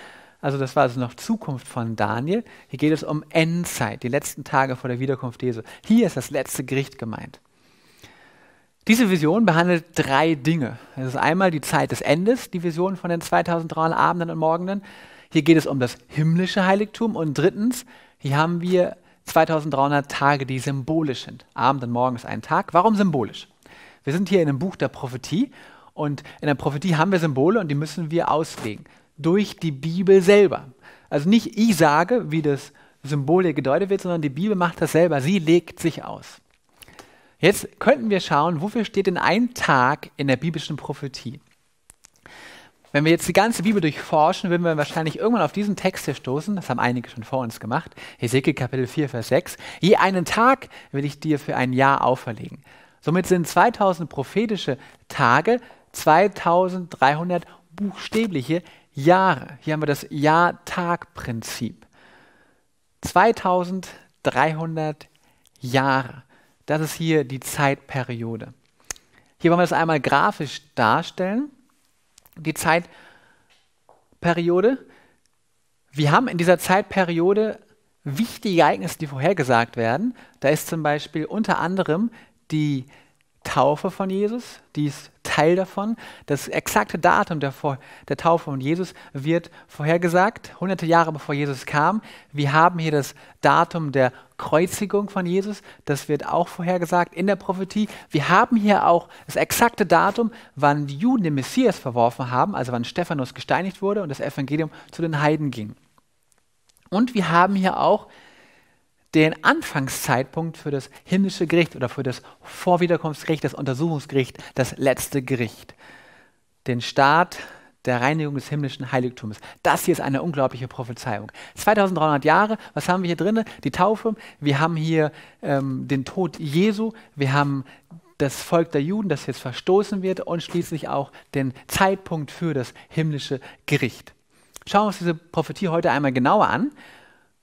also das war also noch Zukunft von Daniel. Hier geht es um Endzeit, die letzten Tage vor der Wiederkunft Jesu. Hier ist das letzte Gericht gemeint. Diese Vision behandelt drei Dinge. Es ist einmal die Zeit des Endes, die Vision von den 2300 Abenden und Morgenen. Hier geht es um das himmlische Heiligtum. Und drittens, hier haben wir 2300 Tage, die symbolisch sind. Abend und Morgen ist ein Tag. Warum symbolisch? Wir sind hier in einem Buch der Prophetie und in der Prophetie haben wir Symbole und die müssen wir auslegen durch die Bibel selber. Also nicht ich sage, wie das Symbol gedeutet wird, sondern die Bibel macht das selber. Sie legt sich aus. Jetzt könnten wir schauen, wofür steht denn ein Tag in der biblischen Prophetie? Wenn wir jetzt die ganze Bibel durchforschen, würden wir wahrscheinlich irgendwann auf diesen Text hier stoßen. Das haben einige schon vor uns gemacht. Hesekiel Kapitel 4, Vers 6. Je einen Tag will ich dir für ein Jahr auferlegen. Somit sind 2000 prophetische Tage 2300 buchstäbliche Jahre. Hier haben wir das Jahr-Tag-Prinzip. 2300 Jahre. Das ist hier die Zeitperiode. Hier wollen wir das einmal grafisch darstellen. Die Zeitperiode. Wir haben in dieser Zeitperiode wichtige Ereignisse, die vorhergesagt werden. Da ist zum Beispiel unter anderem die Taufe von Jesus, die ist Teil davon. Das exakte Datum der, der, Taufe von Jesus wird vorhergesagt, hunderte Jahre bevor Jesus kam. Wir haben hier das Datum der Kreuzigung von Jesus, das wird auch vorhergesagt in der Prophetie. Wir haben hier auch das exakte Datum, wann die Juden den Messias verworfen haben, also wann Stephanus gesteinigt wurde und das Evangelium zu den Heiden ging. Und wir haben hier auch den Anfangszeitpunkt für das himmlische Gericht oder für das Vorwiederkunftsgericht, das Untersuchungsgericht, das letzte Gericht. Den Start der Reinigung des himmlischen Heiligtums. Das hier ist eine unglaubliche Prophezeiung. 2300 Jahre, was haben wir hier drin? Die Taufe, wir haben hier ähm, den Tod Jesu, wir haben das Volk der Juden, das jetzt verstoßen wird und schließlich auch den Zeitpunkt für das himmlische Gericht. Schauen wir uns diese Prophetie heute einmal genauer an.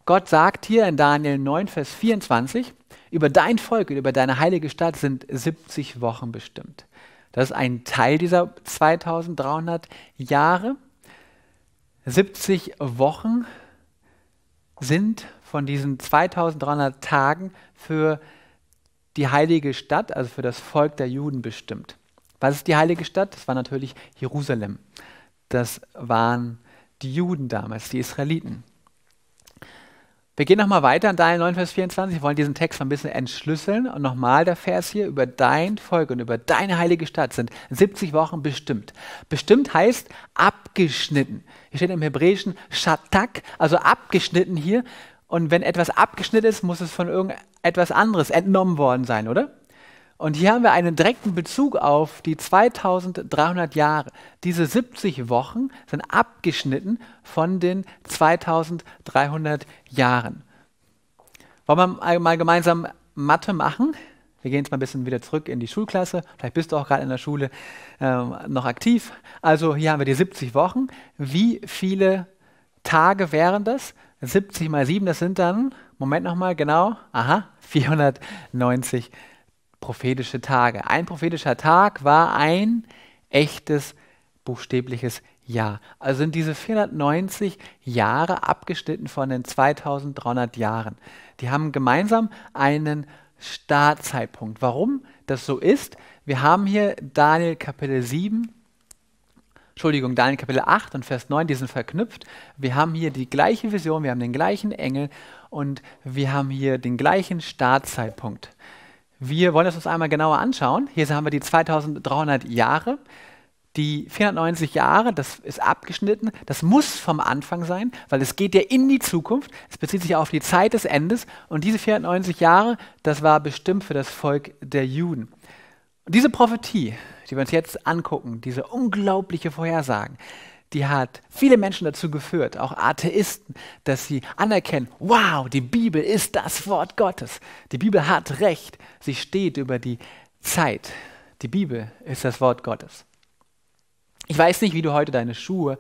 Gott sagt hier in Daniel 9, Vers 24, über dein Volk und über deine heilige Stadt sind 70 Wochen bestimmt. Das ist ein Teil dieser 2300 Jahre. 70 Wochen sind von diesen 2300 Tagen für die heilige Stadt, also für das Volk der Juden bestimmt. Was ist die heilige Stadt? Das war natürlich Jerusalem. Das waren die Juden damals, die Israeliten. Wir gehen nochmal weiter in Daniel 9, Vers 24. Wir wollen diesen Text noch ein bisschen entschlüsseln. Und nochmal der Vers hier, über dein Volk und über deine heilige Stadt sind 70 Wochen bestimmt. Bestimmt heißt abgeschnitten. Hier steht im Hebräischen Shatak, also abgeschnitten hier. Und wenn etwas abgeschnitten ist, muss es von irgendetwas anderes entnommen worden sein, oder? Und hier haben wir einen direkten Bezug auf die 2300 Jahre. Diese 70 Wochen sind abgeschnitten von den 2300 Jahren. Wollen wir mal gemeinsam Mathe machen? Wir gehen jetzt mal ein bisschen wieder zurück in die Schulklasse. Vielleicht bist du auch gerade in der Schule ähm, noch aktiv. Also hier haben wir die 70 Wochen. Wie viele Tage wären das? 70 mal 7, das sind dann, Moment nochmal, genau, aha, 490 Tage prophetische Tage. Ein prophetischer Tag war ein echtes, buchstäbliches Jahr. Also sind diese 490 Jahre abgeschnitten von den 2300 Jahren. Die haben gemeinsam einen Startzeitpunkt. Warum das so ist, wir haben hier Daniel Kapitel 7, Entschuldigung, Daniel Kapitel 8 und Vers 9, die sind verknüpft. Wir haben hier die gleiche Vision, wir haben den gleichen Engel und wir haben hier den gleichen Startzeitpunkt. Wir wollen es uns einmal genauer anschauen. Hier haben wir die 2300 Jahre. Die 490 Jahre, das ist abgeschnitten, das muss vom Anfang sein, weil es geht ja in die Zukunft, es bezieht sich auf die Zeit des Endes und diese 490 Jahre, das war bestimmt für das Volk der Juden. Und diese Prophetie, die wir uns jetzt angucken, diese unglaubliche Vorhersagen, die hat viele Menschen dazu geführt, auch Atheisten, dass sie anerkennen, wow, die Bibel ist das Wort Gottes. Die Bibel hat recht, sie steht über die Zeit. Die Bibel ist das Wort Gottes. Ich weiß nicht, wie du heute deine Schuhe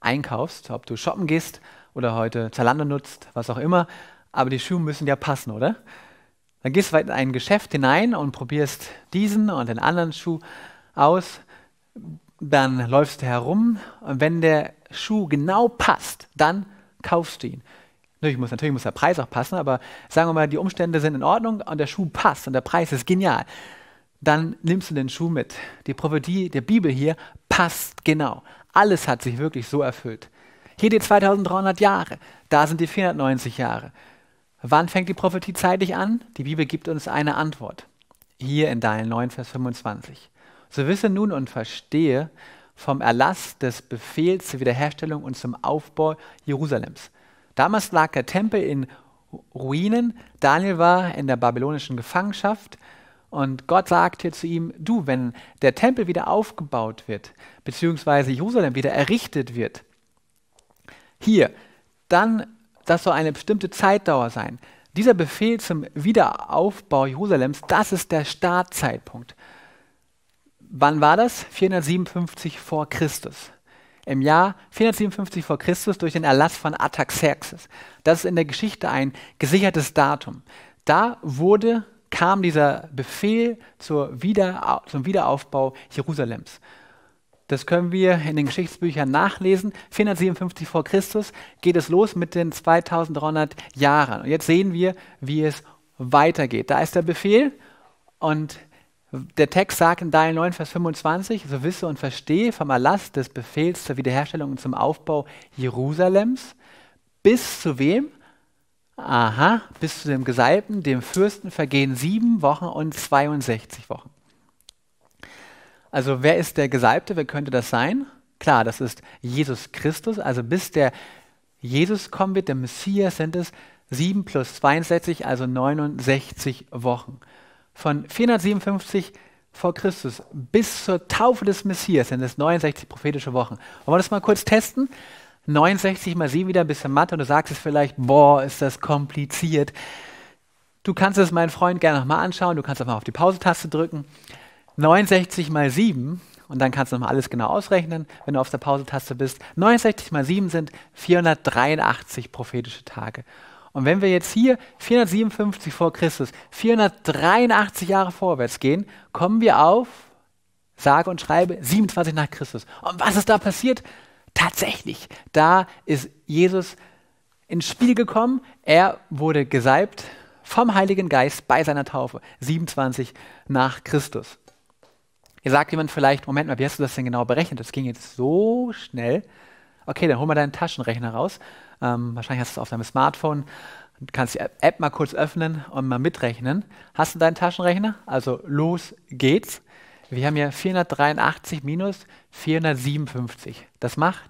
einkaufst, ob du shoppen gehst oder heute Zalando nutzt, was auch immer, aber die Schuhe müssen ja passen, oder? Dann gehst du halt in ein Geschäft hinein und probierst diesen und den anderen Schuh aus dann läufst du herum und wenn der Schuh genau passt, dann kaufst du ihn. Natürlich muss, natürlich muss der Preis auch passen, aber sagen wir mal, die Umstände sind in Ordnung und der Schuh passt und der Preis ist genial. Dann nimmst du den Schuh mit. Die Prophetie der Bibel hier passt genau. Alles hat sich wirklich so erfüllt. Hier die 2300 Jahre, da sind die 490 Jahre. Wann fängt die Prophetie zeitlich an? Die Bibel gibt uns eine Antwort. Hier in Daniel 9, Vers 25. So wisse nun und verstehe vom Erlass des Befehls zur Wiederherstellung und zum Aufbau Jerusalems. Damals lag der Tempel in Ruinen, Daniel war in der babylonischen Gefangenschaft und Gott sagte zu ihm, du, wenn der Tempel wieder aufgebaut wird, beziehungsweise Jerusalem wieder errichtet wird, hier, dann, das soll eine bestimmte Zeitdauer sein. Dieser Befehl zum Wiederaufbau Jerusalems, das ist der Startzeitpunkt wann war das? 457 vor Christus. Im Jahr 457 vor Christus durch den Erlass von Ataxerxes. Das ist in der Geschichte ein gesichertes Datum. Da wurde, kam dieser Befehl Wieder, zum Wiederaufbau Jerusalems. Das können wir in den Geschichtsbüchern nachlesen. 457 vor Christus geht es los mit den 2300 Jahren. Und jetzt sehen wir, wie es weitergeht. Da ist der Befehl und der Text sagt in Daniel 9, Vers 25, so wisse und verstehe vom Erlass des Befehls zur Wiederherstellung und zum Aufbau Jerusalems bis zu wem? Aha, bis zu dem Gesalbten, dem Fürsten vergehen sieben Wochen und 62 Wochen. Also wer ist der Gesalbte? Wer könnte das sein? Klar, das ist Jesus Christus. Also bis der Jesus kommen wird, der Messias, sind es sieben plus 62, also 69 Wochen von 457 vor Christus bis zur Taufe des Messias sind es 69 prophetische Wochen. Wollen wir das mal kurz testen? 69 mal 7 wieder ein bisschen Mathe und du sagst es vielleicht, boah, ist das kompliziert. Du kannst es, mein Freund, gerne nochmal anschauen. Du kannst auch mal auf die Pause-Taste drücken. 69 mal 7 und dann kannst du nochmal alles genau ausrechnen, wenn du auf der Pause-Taste bist. 69 mal 7 sind 483 prophetische Tage. Und wenn wir jetzt hier 457 vor Christus, 483 Jahre vorwärts gehen, kommen wir auf, sage und schreibe, 27 nach Christus. Und was ist da passiert? Tatsächlich, da ist Jesus ins Spiel gekommen. Er wurde gesalbt vom Heiligen Geist bei seiner Taufe, 27 nach Christus. Ihr sagt jemand vielleicht, Moment mal, wie hast du das denn genau berechnet? Das ging jetzt so schnell. Okay, dann hol mal deinen Taschenrechner raus. Ähm, wahrscheinlich hast du es auf deinem Smartphone. Du kannst die App mal kurz öffnen und mal mitrechnen. Hast du deinen Taschenrechner? Also los geht's. Wir haben hier 483 minus 457. Das macht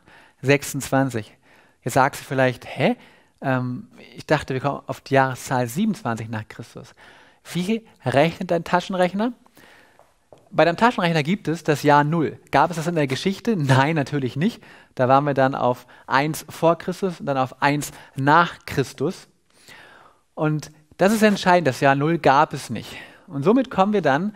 26. Jetzt sagst du vielleicht, hä? Ähm, ich dachte, wir kommen auf die Jahreszahl 27 nach Christus. Wie rechnet dein Taschenrechner? bei deinem Taschenrechner gibt es das Jahr 0. Gab es das in der Geschichte? Nein, natürlich nicht. Da waren wir dann auf 1 vor Christus und dann auf 1 nach Christus. Und das ist entscheidend, das Jahr 0 gab es nicht. Und somit kommen wir dann,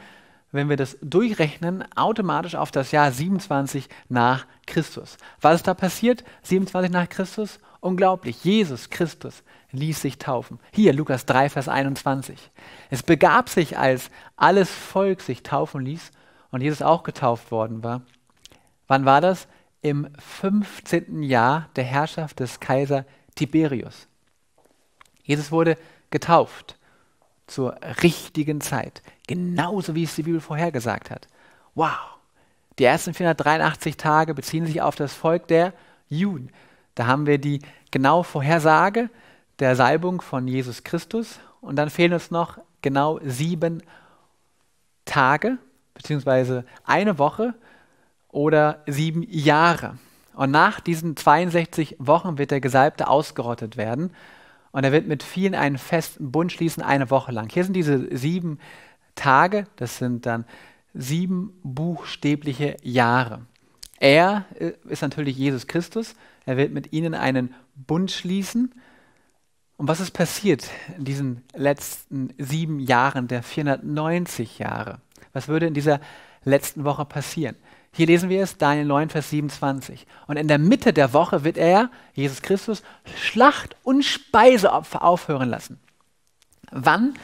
wenn wir das durchrechnen, automatisch auf das Jahr 27 nach Christus. Was ist da passiert? 27 nach Christus? Unglaublich, Jesus Christus ließ sich taufen. Hier Lukas 3, Vers 21. Es begab sich, als alles Volk sich taufen ließ und Jesus auch getauft worden war. Wann war das? Im 15. Jahr der Herrschaft des Kaiser Tiberius. Jesus wurde getauft zur richtigen Zeit, genauso wie es die Bibel vorhergesagt hat. Wow! Die ersten 483 Tage beziehen sich auf das Volk der Juden. Da haben wir die genaue Vorhersage der Salbung von Jesus Christus und dann fehlen uns noch genau sieben Tage, beziehungsweise eine Woche oder sieben Jahre. Und nach diesen 62 Wochen wird der Gesalbte ausgerottet werden. Und er wird mit vielen einen festen Bund schließen, eine Woche lang. Hier sind diese sieben Tage, das sind dann sieben buchstäbliche Jahre. Er äh, ist natürlich Jesus Christus. Er wird mit ihnen einen Bund schließen. Und was ist passiert in diesen letzten sieben Jahren der 490 Jahre? Was würde in dieser letzten Woche passieren? Hier lesen wir es, Daniel 9, Vers 27. Und in der Mitte der Woche wird er, Jesus Christus, Schlacht- und Speiseopfer aufhören lassen. Wann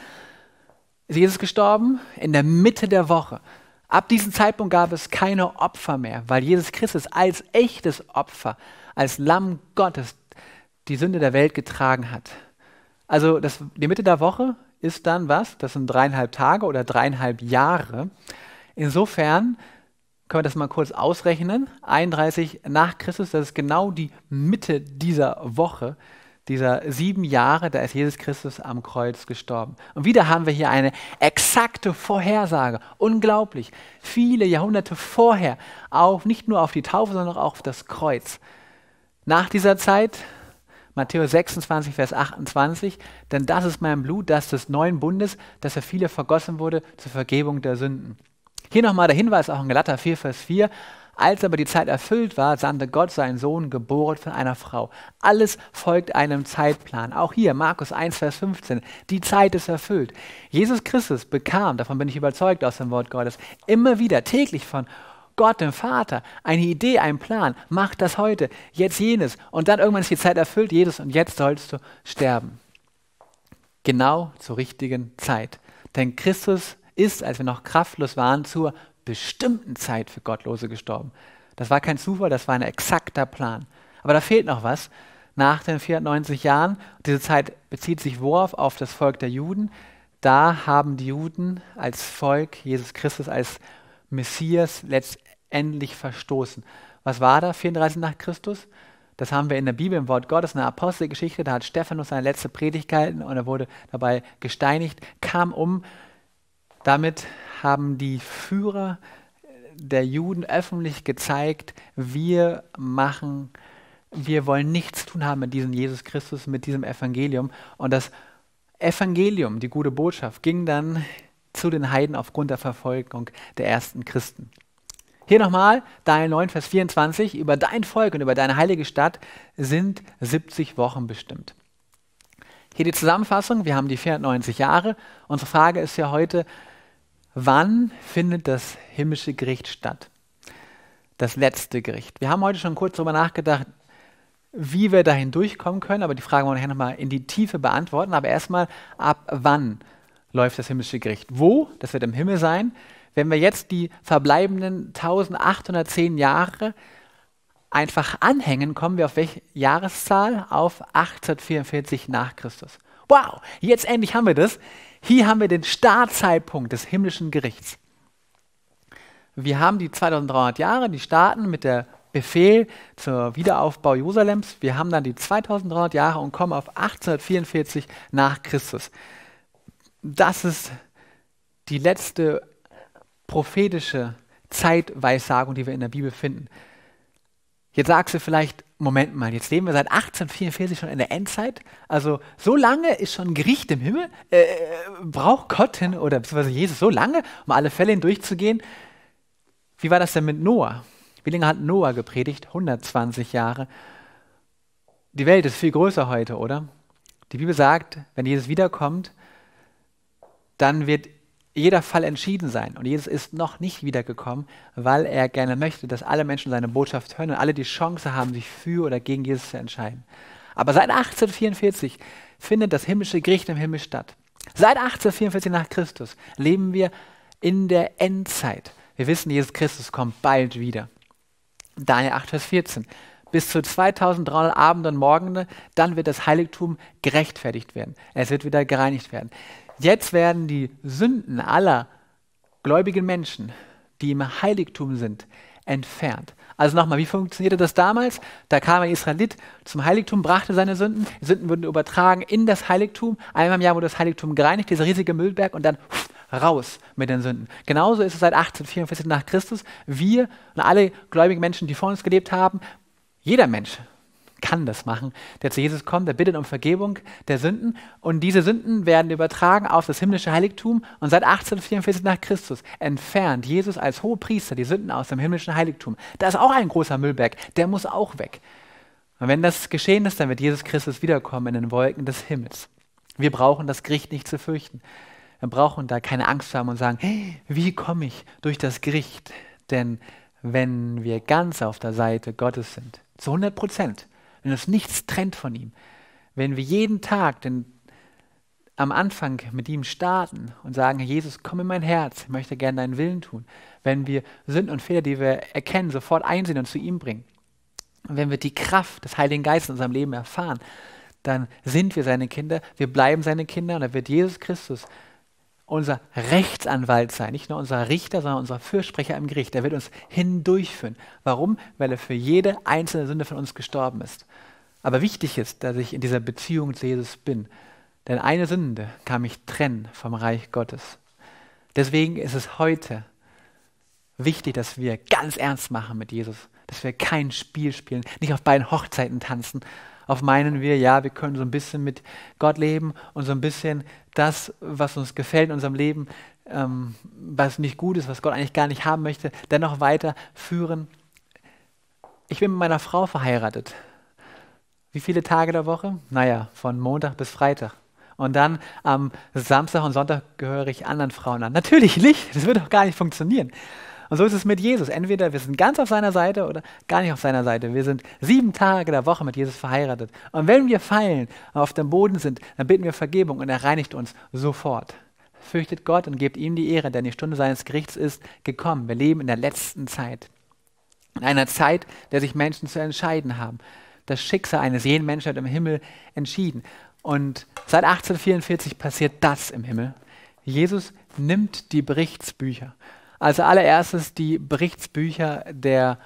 ist Jesus gestorben? In der Mitte der Woche. Ab diesem Zeitpunkt gab es keine Opfer mehr, weil Jesus Christus als echtes Opfer, als Lamm Gottes die Sünde der Welt getragen hat. Also das, die Mitte der Woche ist dann was? Das sind dreieinhalb Tage oder dreieinhalb Jahre. Insofern können wir das mal kurz ausrechnen. 31 nach Christus, das ist genau die Mitte dieser Woche dieser sieben Jahre, da ist Jesus Christus am Kreuz gestorben. Und wieder haben wir hier eine exakte Vorhersage. Unglaublich. Viele Jahrhunderte vorher, auch nicht nur auf die Taufe, sondern auch auf das Kreuz. Nach dieser Zeit, Matthäus 26, Vers 28, denn das ist mein Blut, das des neuen Bundes, das für viele vergossen wurde, zur Vergebung der Sünden. Hier nochmal der Hinweis auch in Galater 4, Vers 4, als aber die Zeit erfüllt war, sandte Gott seinen Sohn, geboren von einer Frau. Alles folgt einem Zeitplan. Auch hier, Markus 1, Vers 15, die Zeit ist erfüllt. Jesus Christus bekam, davon bin ich überzeugt aus dem Wort Gottes, immer wieder täglich von Gott, dem Vater, eine Idee, einen Plan, mach das heute, jetzt jenes. Und dann irgendwann ist die Zeit erfüllt, Jesus, und jetzt sollst du sterben. Genau zur richtigen Zeit. Denn Christus ist, als wir noch kraftlos waren, zur bestimmten Zeit für Gottlose gestorben. Das war kein Zufall, das war ein exakter Plan. Aber da fehlt noch was. Nach den 490 Jahren, diese Zeit bezieht sich worauf? Auf das Volk der Juden. Da haben die Juden als Volk Jesus Christus als Messias letztendlich verstoßen. Was war da 34 nach Christus? Das haben wir in der Bibel im Wort Gottes, in der Apostelgeschichte. Da hat Stephanus seine letzte Predigt gehalten und er wurde dabei gesteinigt, kam um damit haben die Führer der Juden öffentlich gezeigt, wir machen, wir wollen nichts tun haben mit diesem Jesus Christus, mit diesem Evangelium. Und das Evangelium, die gute Botschaft, ging dann zu den Heiden aufgrund der Verfolgung der ersten Christen. Hier nochmal, Daniel 9, Vers 24, über dein Volk und über deine heilige Stadt sind 70 Wochen bestimmt. Hier die Zusammenfassung, wir haben die 490 Jahre. Unsere Frage ist ja heute, Wann findet das himmlische Gericht statt? Das letzte Gericht. Wir haben heute schon kurz darüber nachgedacht, wie wir dahin durchkommen können, aber die Frage wollen wir nachher nochmal in die Tiefe beantworten. Aber erstmal, ab wann läuft das himmlische Gericht? Wo? Das wird im Himmel sein. Wenn wir jetzt die verbleibenden 1810 Jahre einfach anhängen, kommen wir auf welche Jahreszahl? Auf 844 nach Christus. Wow, jetzt endlich haben wir das. Hier haben wir den Startzeitpunkt des himmlischen Gerichts. Wir haben die 2300 Jahre, die starten mit der Befehl zum Wiederaufbau Jerusalems. Wir haben dann die 2300 Jahre und kommen auf 1844 nach Christus. Das ist die letzte prophetische Zeitweissagung, die wir in der Bibel finden. Jetzt sagst du vielleicht, Moment mal, jetzt leben wir seit 1844 schon in der Endzeit. Also so lange ist schon Gericht im Himmel. Äh, äh, braucht Gott hin oder beziehungsweise Jesus so lange, um alle Fälle hindurchzugehen? Wie war das denn mit Noah? Wie lange hat Noah gepredigt? 120 Jahre. Die Welt ist viel größer heute, oder? Die Bibel sagt, wenn Jesus wiederkommt, dann wird jeder Fall entschieden sein. Und Jesus ist noch nicht wiedergekommen, weil er gerne möchte, dass alle Menschen seine Botschaft hören und alle die Chance haben, sich für oder gegen Jesus zu entscheiden. Aber seit 1844 findet das himmlische Gericht im Himmel statt. Seit 1844 nach Christus leben wir in der Endzeit. Wir wissen, Jesus Christus kommt bald wieder. Daniel 8, Vers 14. Bis zu 2300 Abende und Morgende, dann wird das Heiligtum gerechtfertigt werden. Es wird wieder gereinigt werden jetzt werden die Sünden aller gläubigen Menschen, die im Heiligtum sind, entfernt. Also nochmal, wie funktionierte das damals? Da kam ein Israelit zum Heiligtum, brachte seine Sünden. Die Sünden wurden übertragen in das Heiligtum. Einmal im Jahr wurde das Heiligtum gereinigt, dieser riesige Müllberg, und dann raus mit den Sünden. Genauso ist es seit 1844 nach Christus. Wir und alle gläubigen Menschen, die vor uns gelebt haben, jeder Mensch kann das machen, der zu Jesus kommt, der bittet um Vergebung der Sünden und diese Sünden werden übertragen auf das himmlische Heiligtum und seit 1844 nach Christus entfernt Jesus als Hohepriester die Sünden aus dem himmlischen Heiligtum. Da ist auch ein großer Müllberg, der muss auch weg. Und wenn das geschehen ist, dann wird Jesus Christus wiederkommen in den Wolken des Himmels. Wir brauchen das Gericht nicht zu fürchten. Wir brauchen da keine Angst zu haben und sagen, hey, wie komme ich durch das Gericht? Denn wenn wir ganz auf der Seite Gottes sind, zu 100 Prozent, wenn uns nichts trennt von ihm, wenn wir jeden Tag den, am Anfang mit ihm starten und sagen, Jesus, komm in mein Herz, ich möchte gerne deinen Willen tun, wenn wir Sünden und Fehler, die wir erkennen, sofort einsehen und zu ihm bringen, und wenn wir die Kraft des Heiligen Geistes in unserem Leben erfahren, dann sind wir seine Kinder, wir bleiben seine Kinder und dann wird Jesus Christus unser Rechtsanwalt sein, nicht nur unser Richter, sondern unser Fürsprecher im Gericht. Er wird uns hindurchführen. Warum? Weil er für jede einzelne Sünde von uns gestorben ist. Aber wichtig ist, dass ich in dieser Beziehung zu Jesus bin. Denn eine Sünde kann mich trennen vom Reich Gottes. Deswegen ist es heute wichtig, dass wir ganz ernst machen mit Jesus, dass wir kein Spiel spielen, nicht auf beiden Hochzeiten tanzen, Oft meinen wir, ja, wir können so ein bisschen mit Gott leben und so ein bisschen das, was uns gefällt in unserem Leben, ähm, was nicht gut ist, was Gott eigentlich gar nicht haben möchte, dennoch weiterführen. Ich bin mit meiner Frau verheiratet. Wie viele Tage der Woche? Naja, von Montag bis Freitag. Und dann am Samstag und Sonntag gehöre ich anderen Frauen an. Natürlich nicht, das wird doch gar nicht funktionieren. Und so ist es mit Jesus. Entweder wir sind ganz auf seiner Seite oder gar nicht auf seiner Seite. Wir sind sieben Tage der Woche mit Jesus verheiratet. Und wenn wir fallen, auf dem Boden sind, dann bitten wir Vergebung und er reinigt uns sofort. Fürchtet Gott und gebt ihm die Ehre, denn die Stunde seines Gerichts ist gekommen. Wir leben in der letzten Zeit. In einer Zeit, der sich Menschen zu entscheiden haben. Das Schicksal eines jeden Menschen hat im Himmel entschieden. Und seit 1844 passiert das im Himmel. Jesus nimmt die Berichtsbücher als allererstes die Berichtsbücher der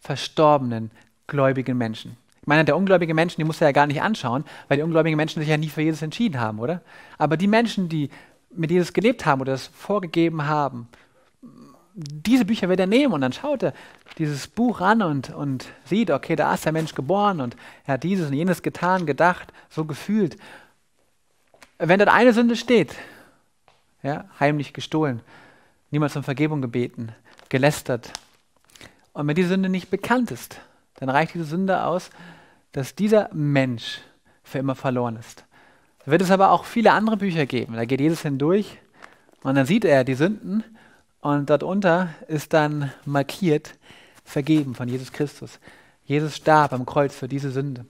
verstorbenen gläubigen Menschen. Ich meine, der ungläubige Menschen, die muss er ja gar nicht anschauen, weil die ungläubigen Menschen sich ja nie für Jesus entschieden haben, oder? Aber die Menschen, die mit Jesus gelebt haben oder das vorgegeben haben, diese Bücher wird er nehmen und dann schaut er dieses Buch an und, und sieht, okay, da ist der Mensch geboren und er hat dieses und jenes getan, gedacht, so gefühlt. Wenn dort eine Sünde steht, ja, heimlich gestohlen, niemals um Vergebung gebeten, gelästert. Und wenn die Sünde nicht bekannt ist, dann reicht diese Sünde aus, dass dieser Mensch für immer verloren ist. Da wird es aber auch viele andere Bücher geben. Da geht Jesus hindurch und dann sieht er die Sünden und dort unter ist dann markiert, vergeben von Jesus Christus. Jesus starb am Kreuz für diese Sünde.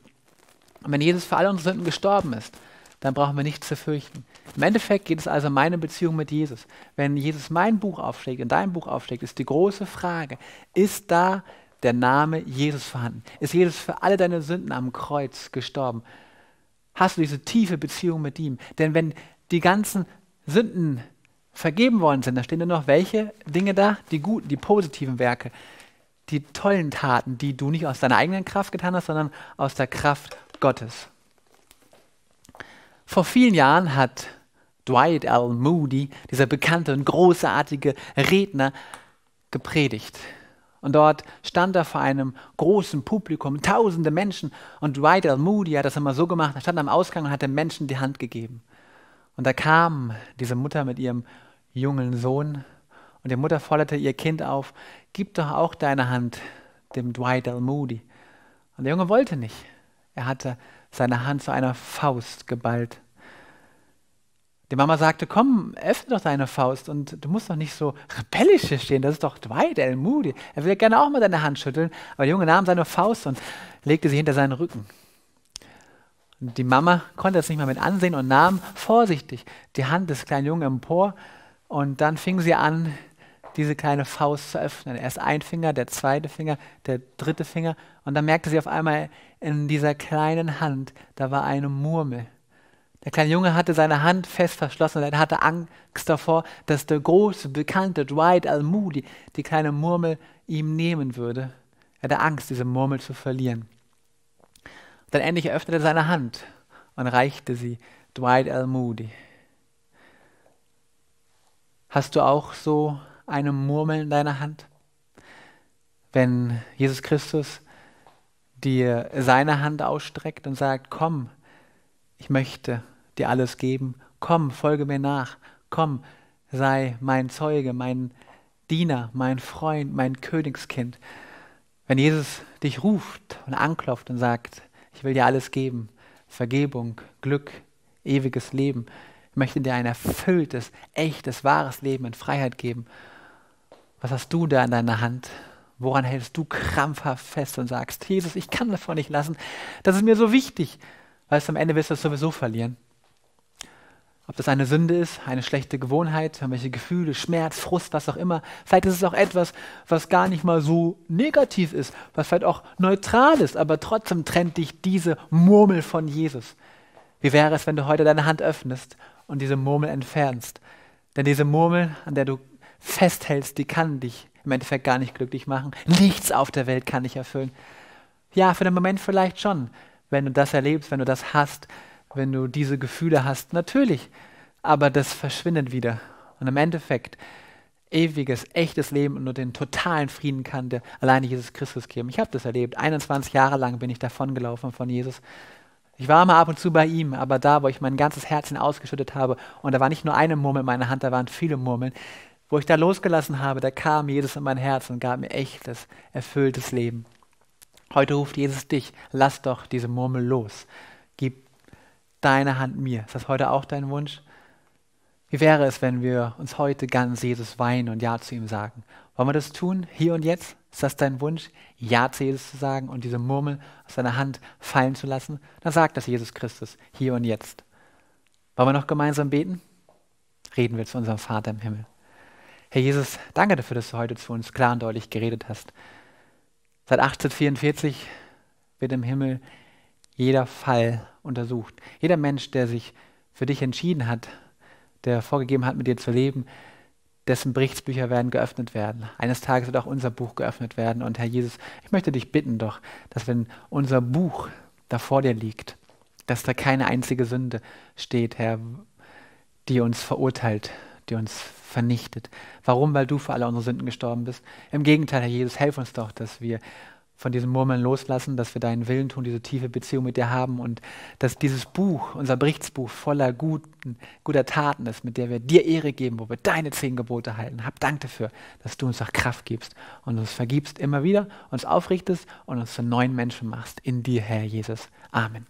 Und wenn Jesus für alle unsere Sünden gestorben ist, dann brauchen wir nichts zu fürchten. Im Endeffekt geht es also um meine Beziehung mit Jesus. Wenn Jesus mein Buch aufschlägt und dein Buch aufschlägt, ist die große Frage, ist da der Name Jesus vorhanden? Ist Jesus für alle deine Sünden am Kreuz gestorben? Hast du diese tiefe Beziehung mit ihm? Denn wenn die ganzen Sünden vergeben worden sind, da stehen nur noch welche Dinge da? Die guten, die positiven Werke, die tollen Taten, die du nicht aus deiner eigenen Kraft getan hast, sondern aus der Kraft Gottes. Vor vielen Jahren hat Dwight L. Moody, dieser bekannte und großartige Redner, gepredigt. Und dort stand er vor einem großen Publikum, tausende Menschen. Und Dwight L. Moody hat das immer so gemacht, er stand am Ausgang und hat den Menschen die Hand gegeben. Und da kam diese Mutter mit ihrem jungen Sohn und die Mutter forderte ihr Kind auf, gib doch auch deine Hand dem Dwight L. Moody. Und der Junge wollte nicht. Er hatte seine Hand zu einer Faust geballt. Die Mama sagte, komm, öffne doch deine Faust und du musst doch nicht so rebellisch hier stehen, das ist doch Dwight, El Moody. Er will gerne auch mal deine Hand schütteln, aber der Junge nahm seine Faust und legte sie hinter seinen Rücken. Und die Mama konnte es nicht mehr mit ansehen und nahm vorsichtig die Hand des kleinen Jungen empor und dann fing sie an, diese kleine Faust zu öffnen. Erst ein Finger, der zweite Finger, der dritte Finger. Und dann merkte sie auf einmal in dieser kleinen Hand, da war eine Murmel. Der kleine Junge hatte seine Hand fest verschlossen und er hatte Angst davor, dass der große, bekannte Dwight Al Moody die kleine Murmel ihm nehmen würde. Er hatte Angst, diese Murmel zu verlieren. dann endlich öffnete er seine Hand und reichte sie Dwight Al Moody. Hast du auch so eine Murmel in deiner Hand? Wenn Jesus Christus dir seine Hand ausstreckt und sagt, komm, ich möchte dir alles geben, komm, folge mir nach, komm, sei mein Zeuge, mein Diener, mein Freund, mein Königskind. Wenn Jesus dich ruft und anklopft und sagt, ich will dir alles geben, Vergebung, Glück, ewiges Leben, ich möchte dir ein erfülltes, echtes, wahres Leben in Freiheit geben, was hast du da in deiner Hand? Woran hältst du krampfhaft fest und sagst, Jesus, ich kann davon nicht lassen. Das ist mir so wichtig, weil es am Ende wirst du es sowieso verlieren. Ob das eine Sünde ist, eine schlechte Gewohnheit, irgendwelche Gefühle, Schmerz, Frust, was auch immer. Vielleicht ist es auch etwas, was gar nicht mal so negativ ist, was vielleicht auch neutral ist, aber trotzdem trennt dich diese Murmel von Jesus. Wie wäre es, wenn du heute deine Hand öffnest und diese Murmel entfernst? Denn diese Murmel, an der du festhältst, die kann dich im Endeffekt gar nicht glücklich machen. Nichts auf der Welt kann dich erfüllen. Ja, für den Moment vielleicht schon, wenn du das erlebst, wenn du das hast, wenn du diese Gefühle hast, natürlich. Aber das verschwindet wieder. Und im Endeffekt ewiges, echtes Leben und nur den totalen Frieden kann der alleine Jesus Christus geben. Ich habe das erlebt. 21 Jahre lang bin ich davongelaufen von Jesus. Ich war mal ab und zu bei ihm, aber da, wo ich mein ganzes Herzchen ausgeschüttet habe, und da war nicht nur eine Murmel in meiner Hand, da waren viele Murmeln, wo ich da losgelassen habe, da kam Jesus in mein Herz und gab mir echtes, erfülltes Leben. Heute ruft Jesus dich, lass doch diese Murmel los. Gib deine Hand mir. Ist das heute auch dein Wunsch? Wie wäre es, wenn wir uns heute ganz Jesus weinen und Ja zu ihm sagen? Wollen wir das tun, hier und jetzt? Ist das dein Wunsch, Ja zu Jesus zu sagen und diese Murmel aus deiner Hand fallen zu lassen? Dann sagt das Jesus Christus, hier und jetzt. Wollen wir noch gemeinsam beten? Reden wir zu unserem Vater im Himmel. Herr Jesus, danke dafür, dass du heute zu uns klar und deutlich geredet hast. Seit 1844 wird im Himmel jeder Fall untersucht. Jeder Mensch, der sich für dich entschieden hat, der vorgegeben hat, mit dir zu leben, dessen Berichtsbücher werden geöffnet werden. Eines Tages wird auch unser Buch geöffnet werden. Und Herr Jesus, ich möchte dich bitten doch, dass wenn unser Buch da vor dir liegt, dass da keine einzige Sünde steht, Herr, die uns verurteilt, die uns vernichtet. Warum? Weil du für alle unsere Sünden gestorben bist. Im Gegenteil, Herr Jesus, helf uns doch, dass wir von diesem Murmeln loslassen, dass wir deinen Willen tun, diese tiefe Beziehung mit dir haben und dass dieses Buch, unser Berichtsbuch voller guten, guter Taten ist, mit der wir dir Ehre geben, wo wir deine zehn Gebote halten. Hab Dank dafür, dass du uns auch Kraft gibst und uns vergibst immer wieder, uns aufrichtest und uns zu neuen Menschen machst. In dir, Herr Jesus. Amen.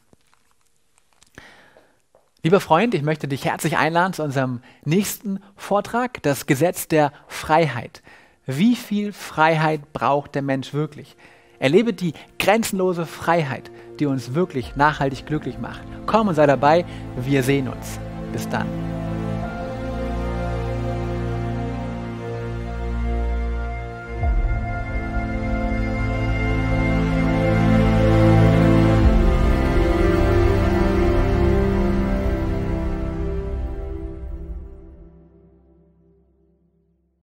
Lieber Freund, ich möchte dich herzlich einladen zu unserem nächsten Vortrag, das Gesetz der Freiheit. Wie viel Freiheit braucht der Mensch wirklich? Erlebe die grenzenlose Freiheit, die uns wirklich nachhaltig glücklich macht. Komm und sei dabei, wir sehen uns. Bis dann.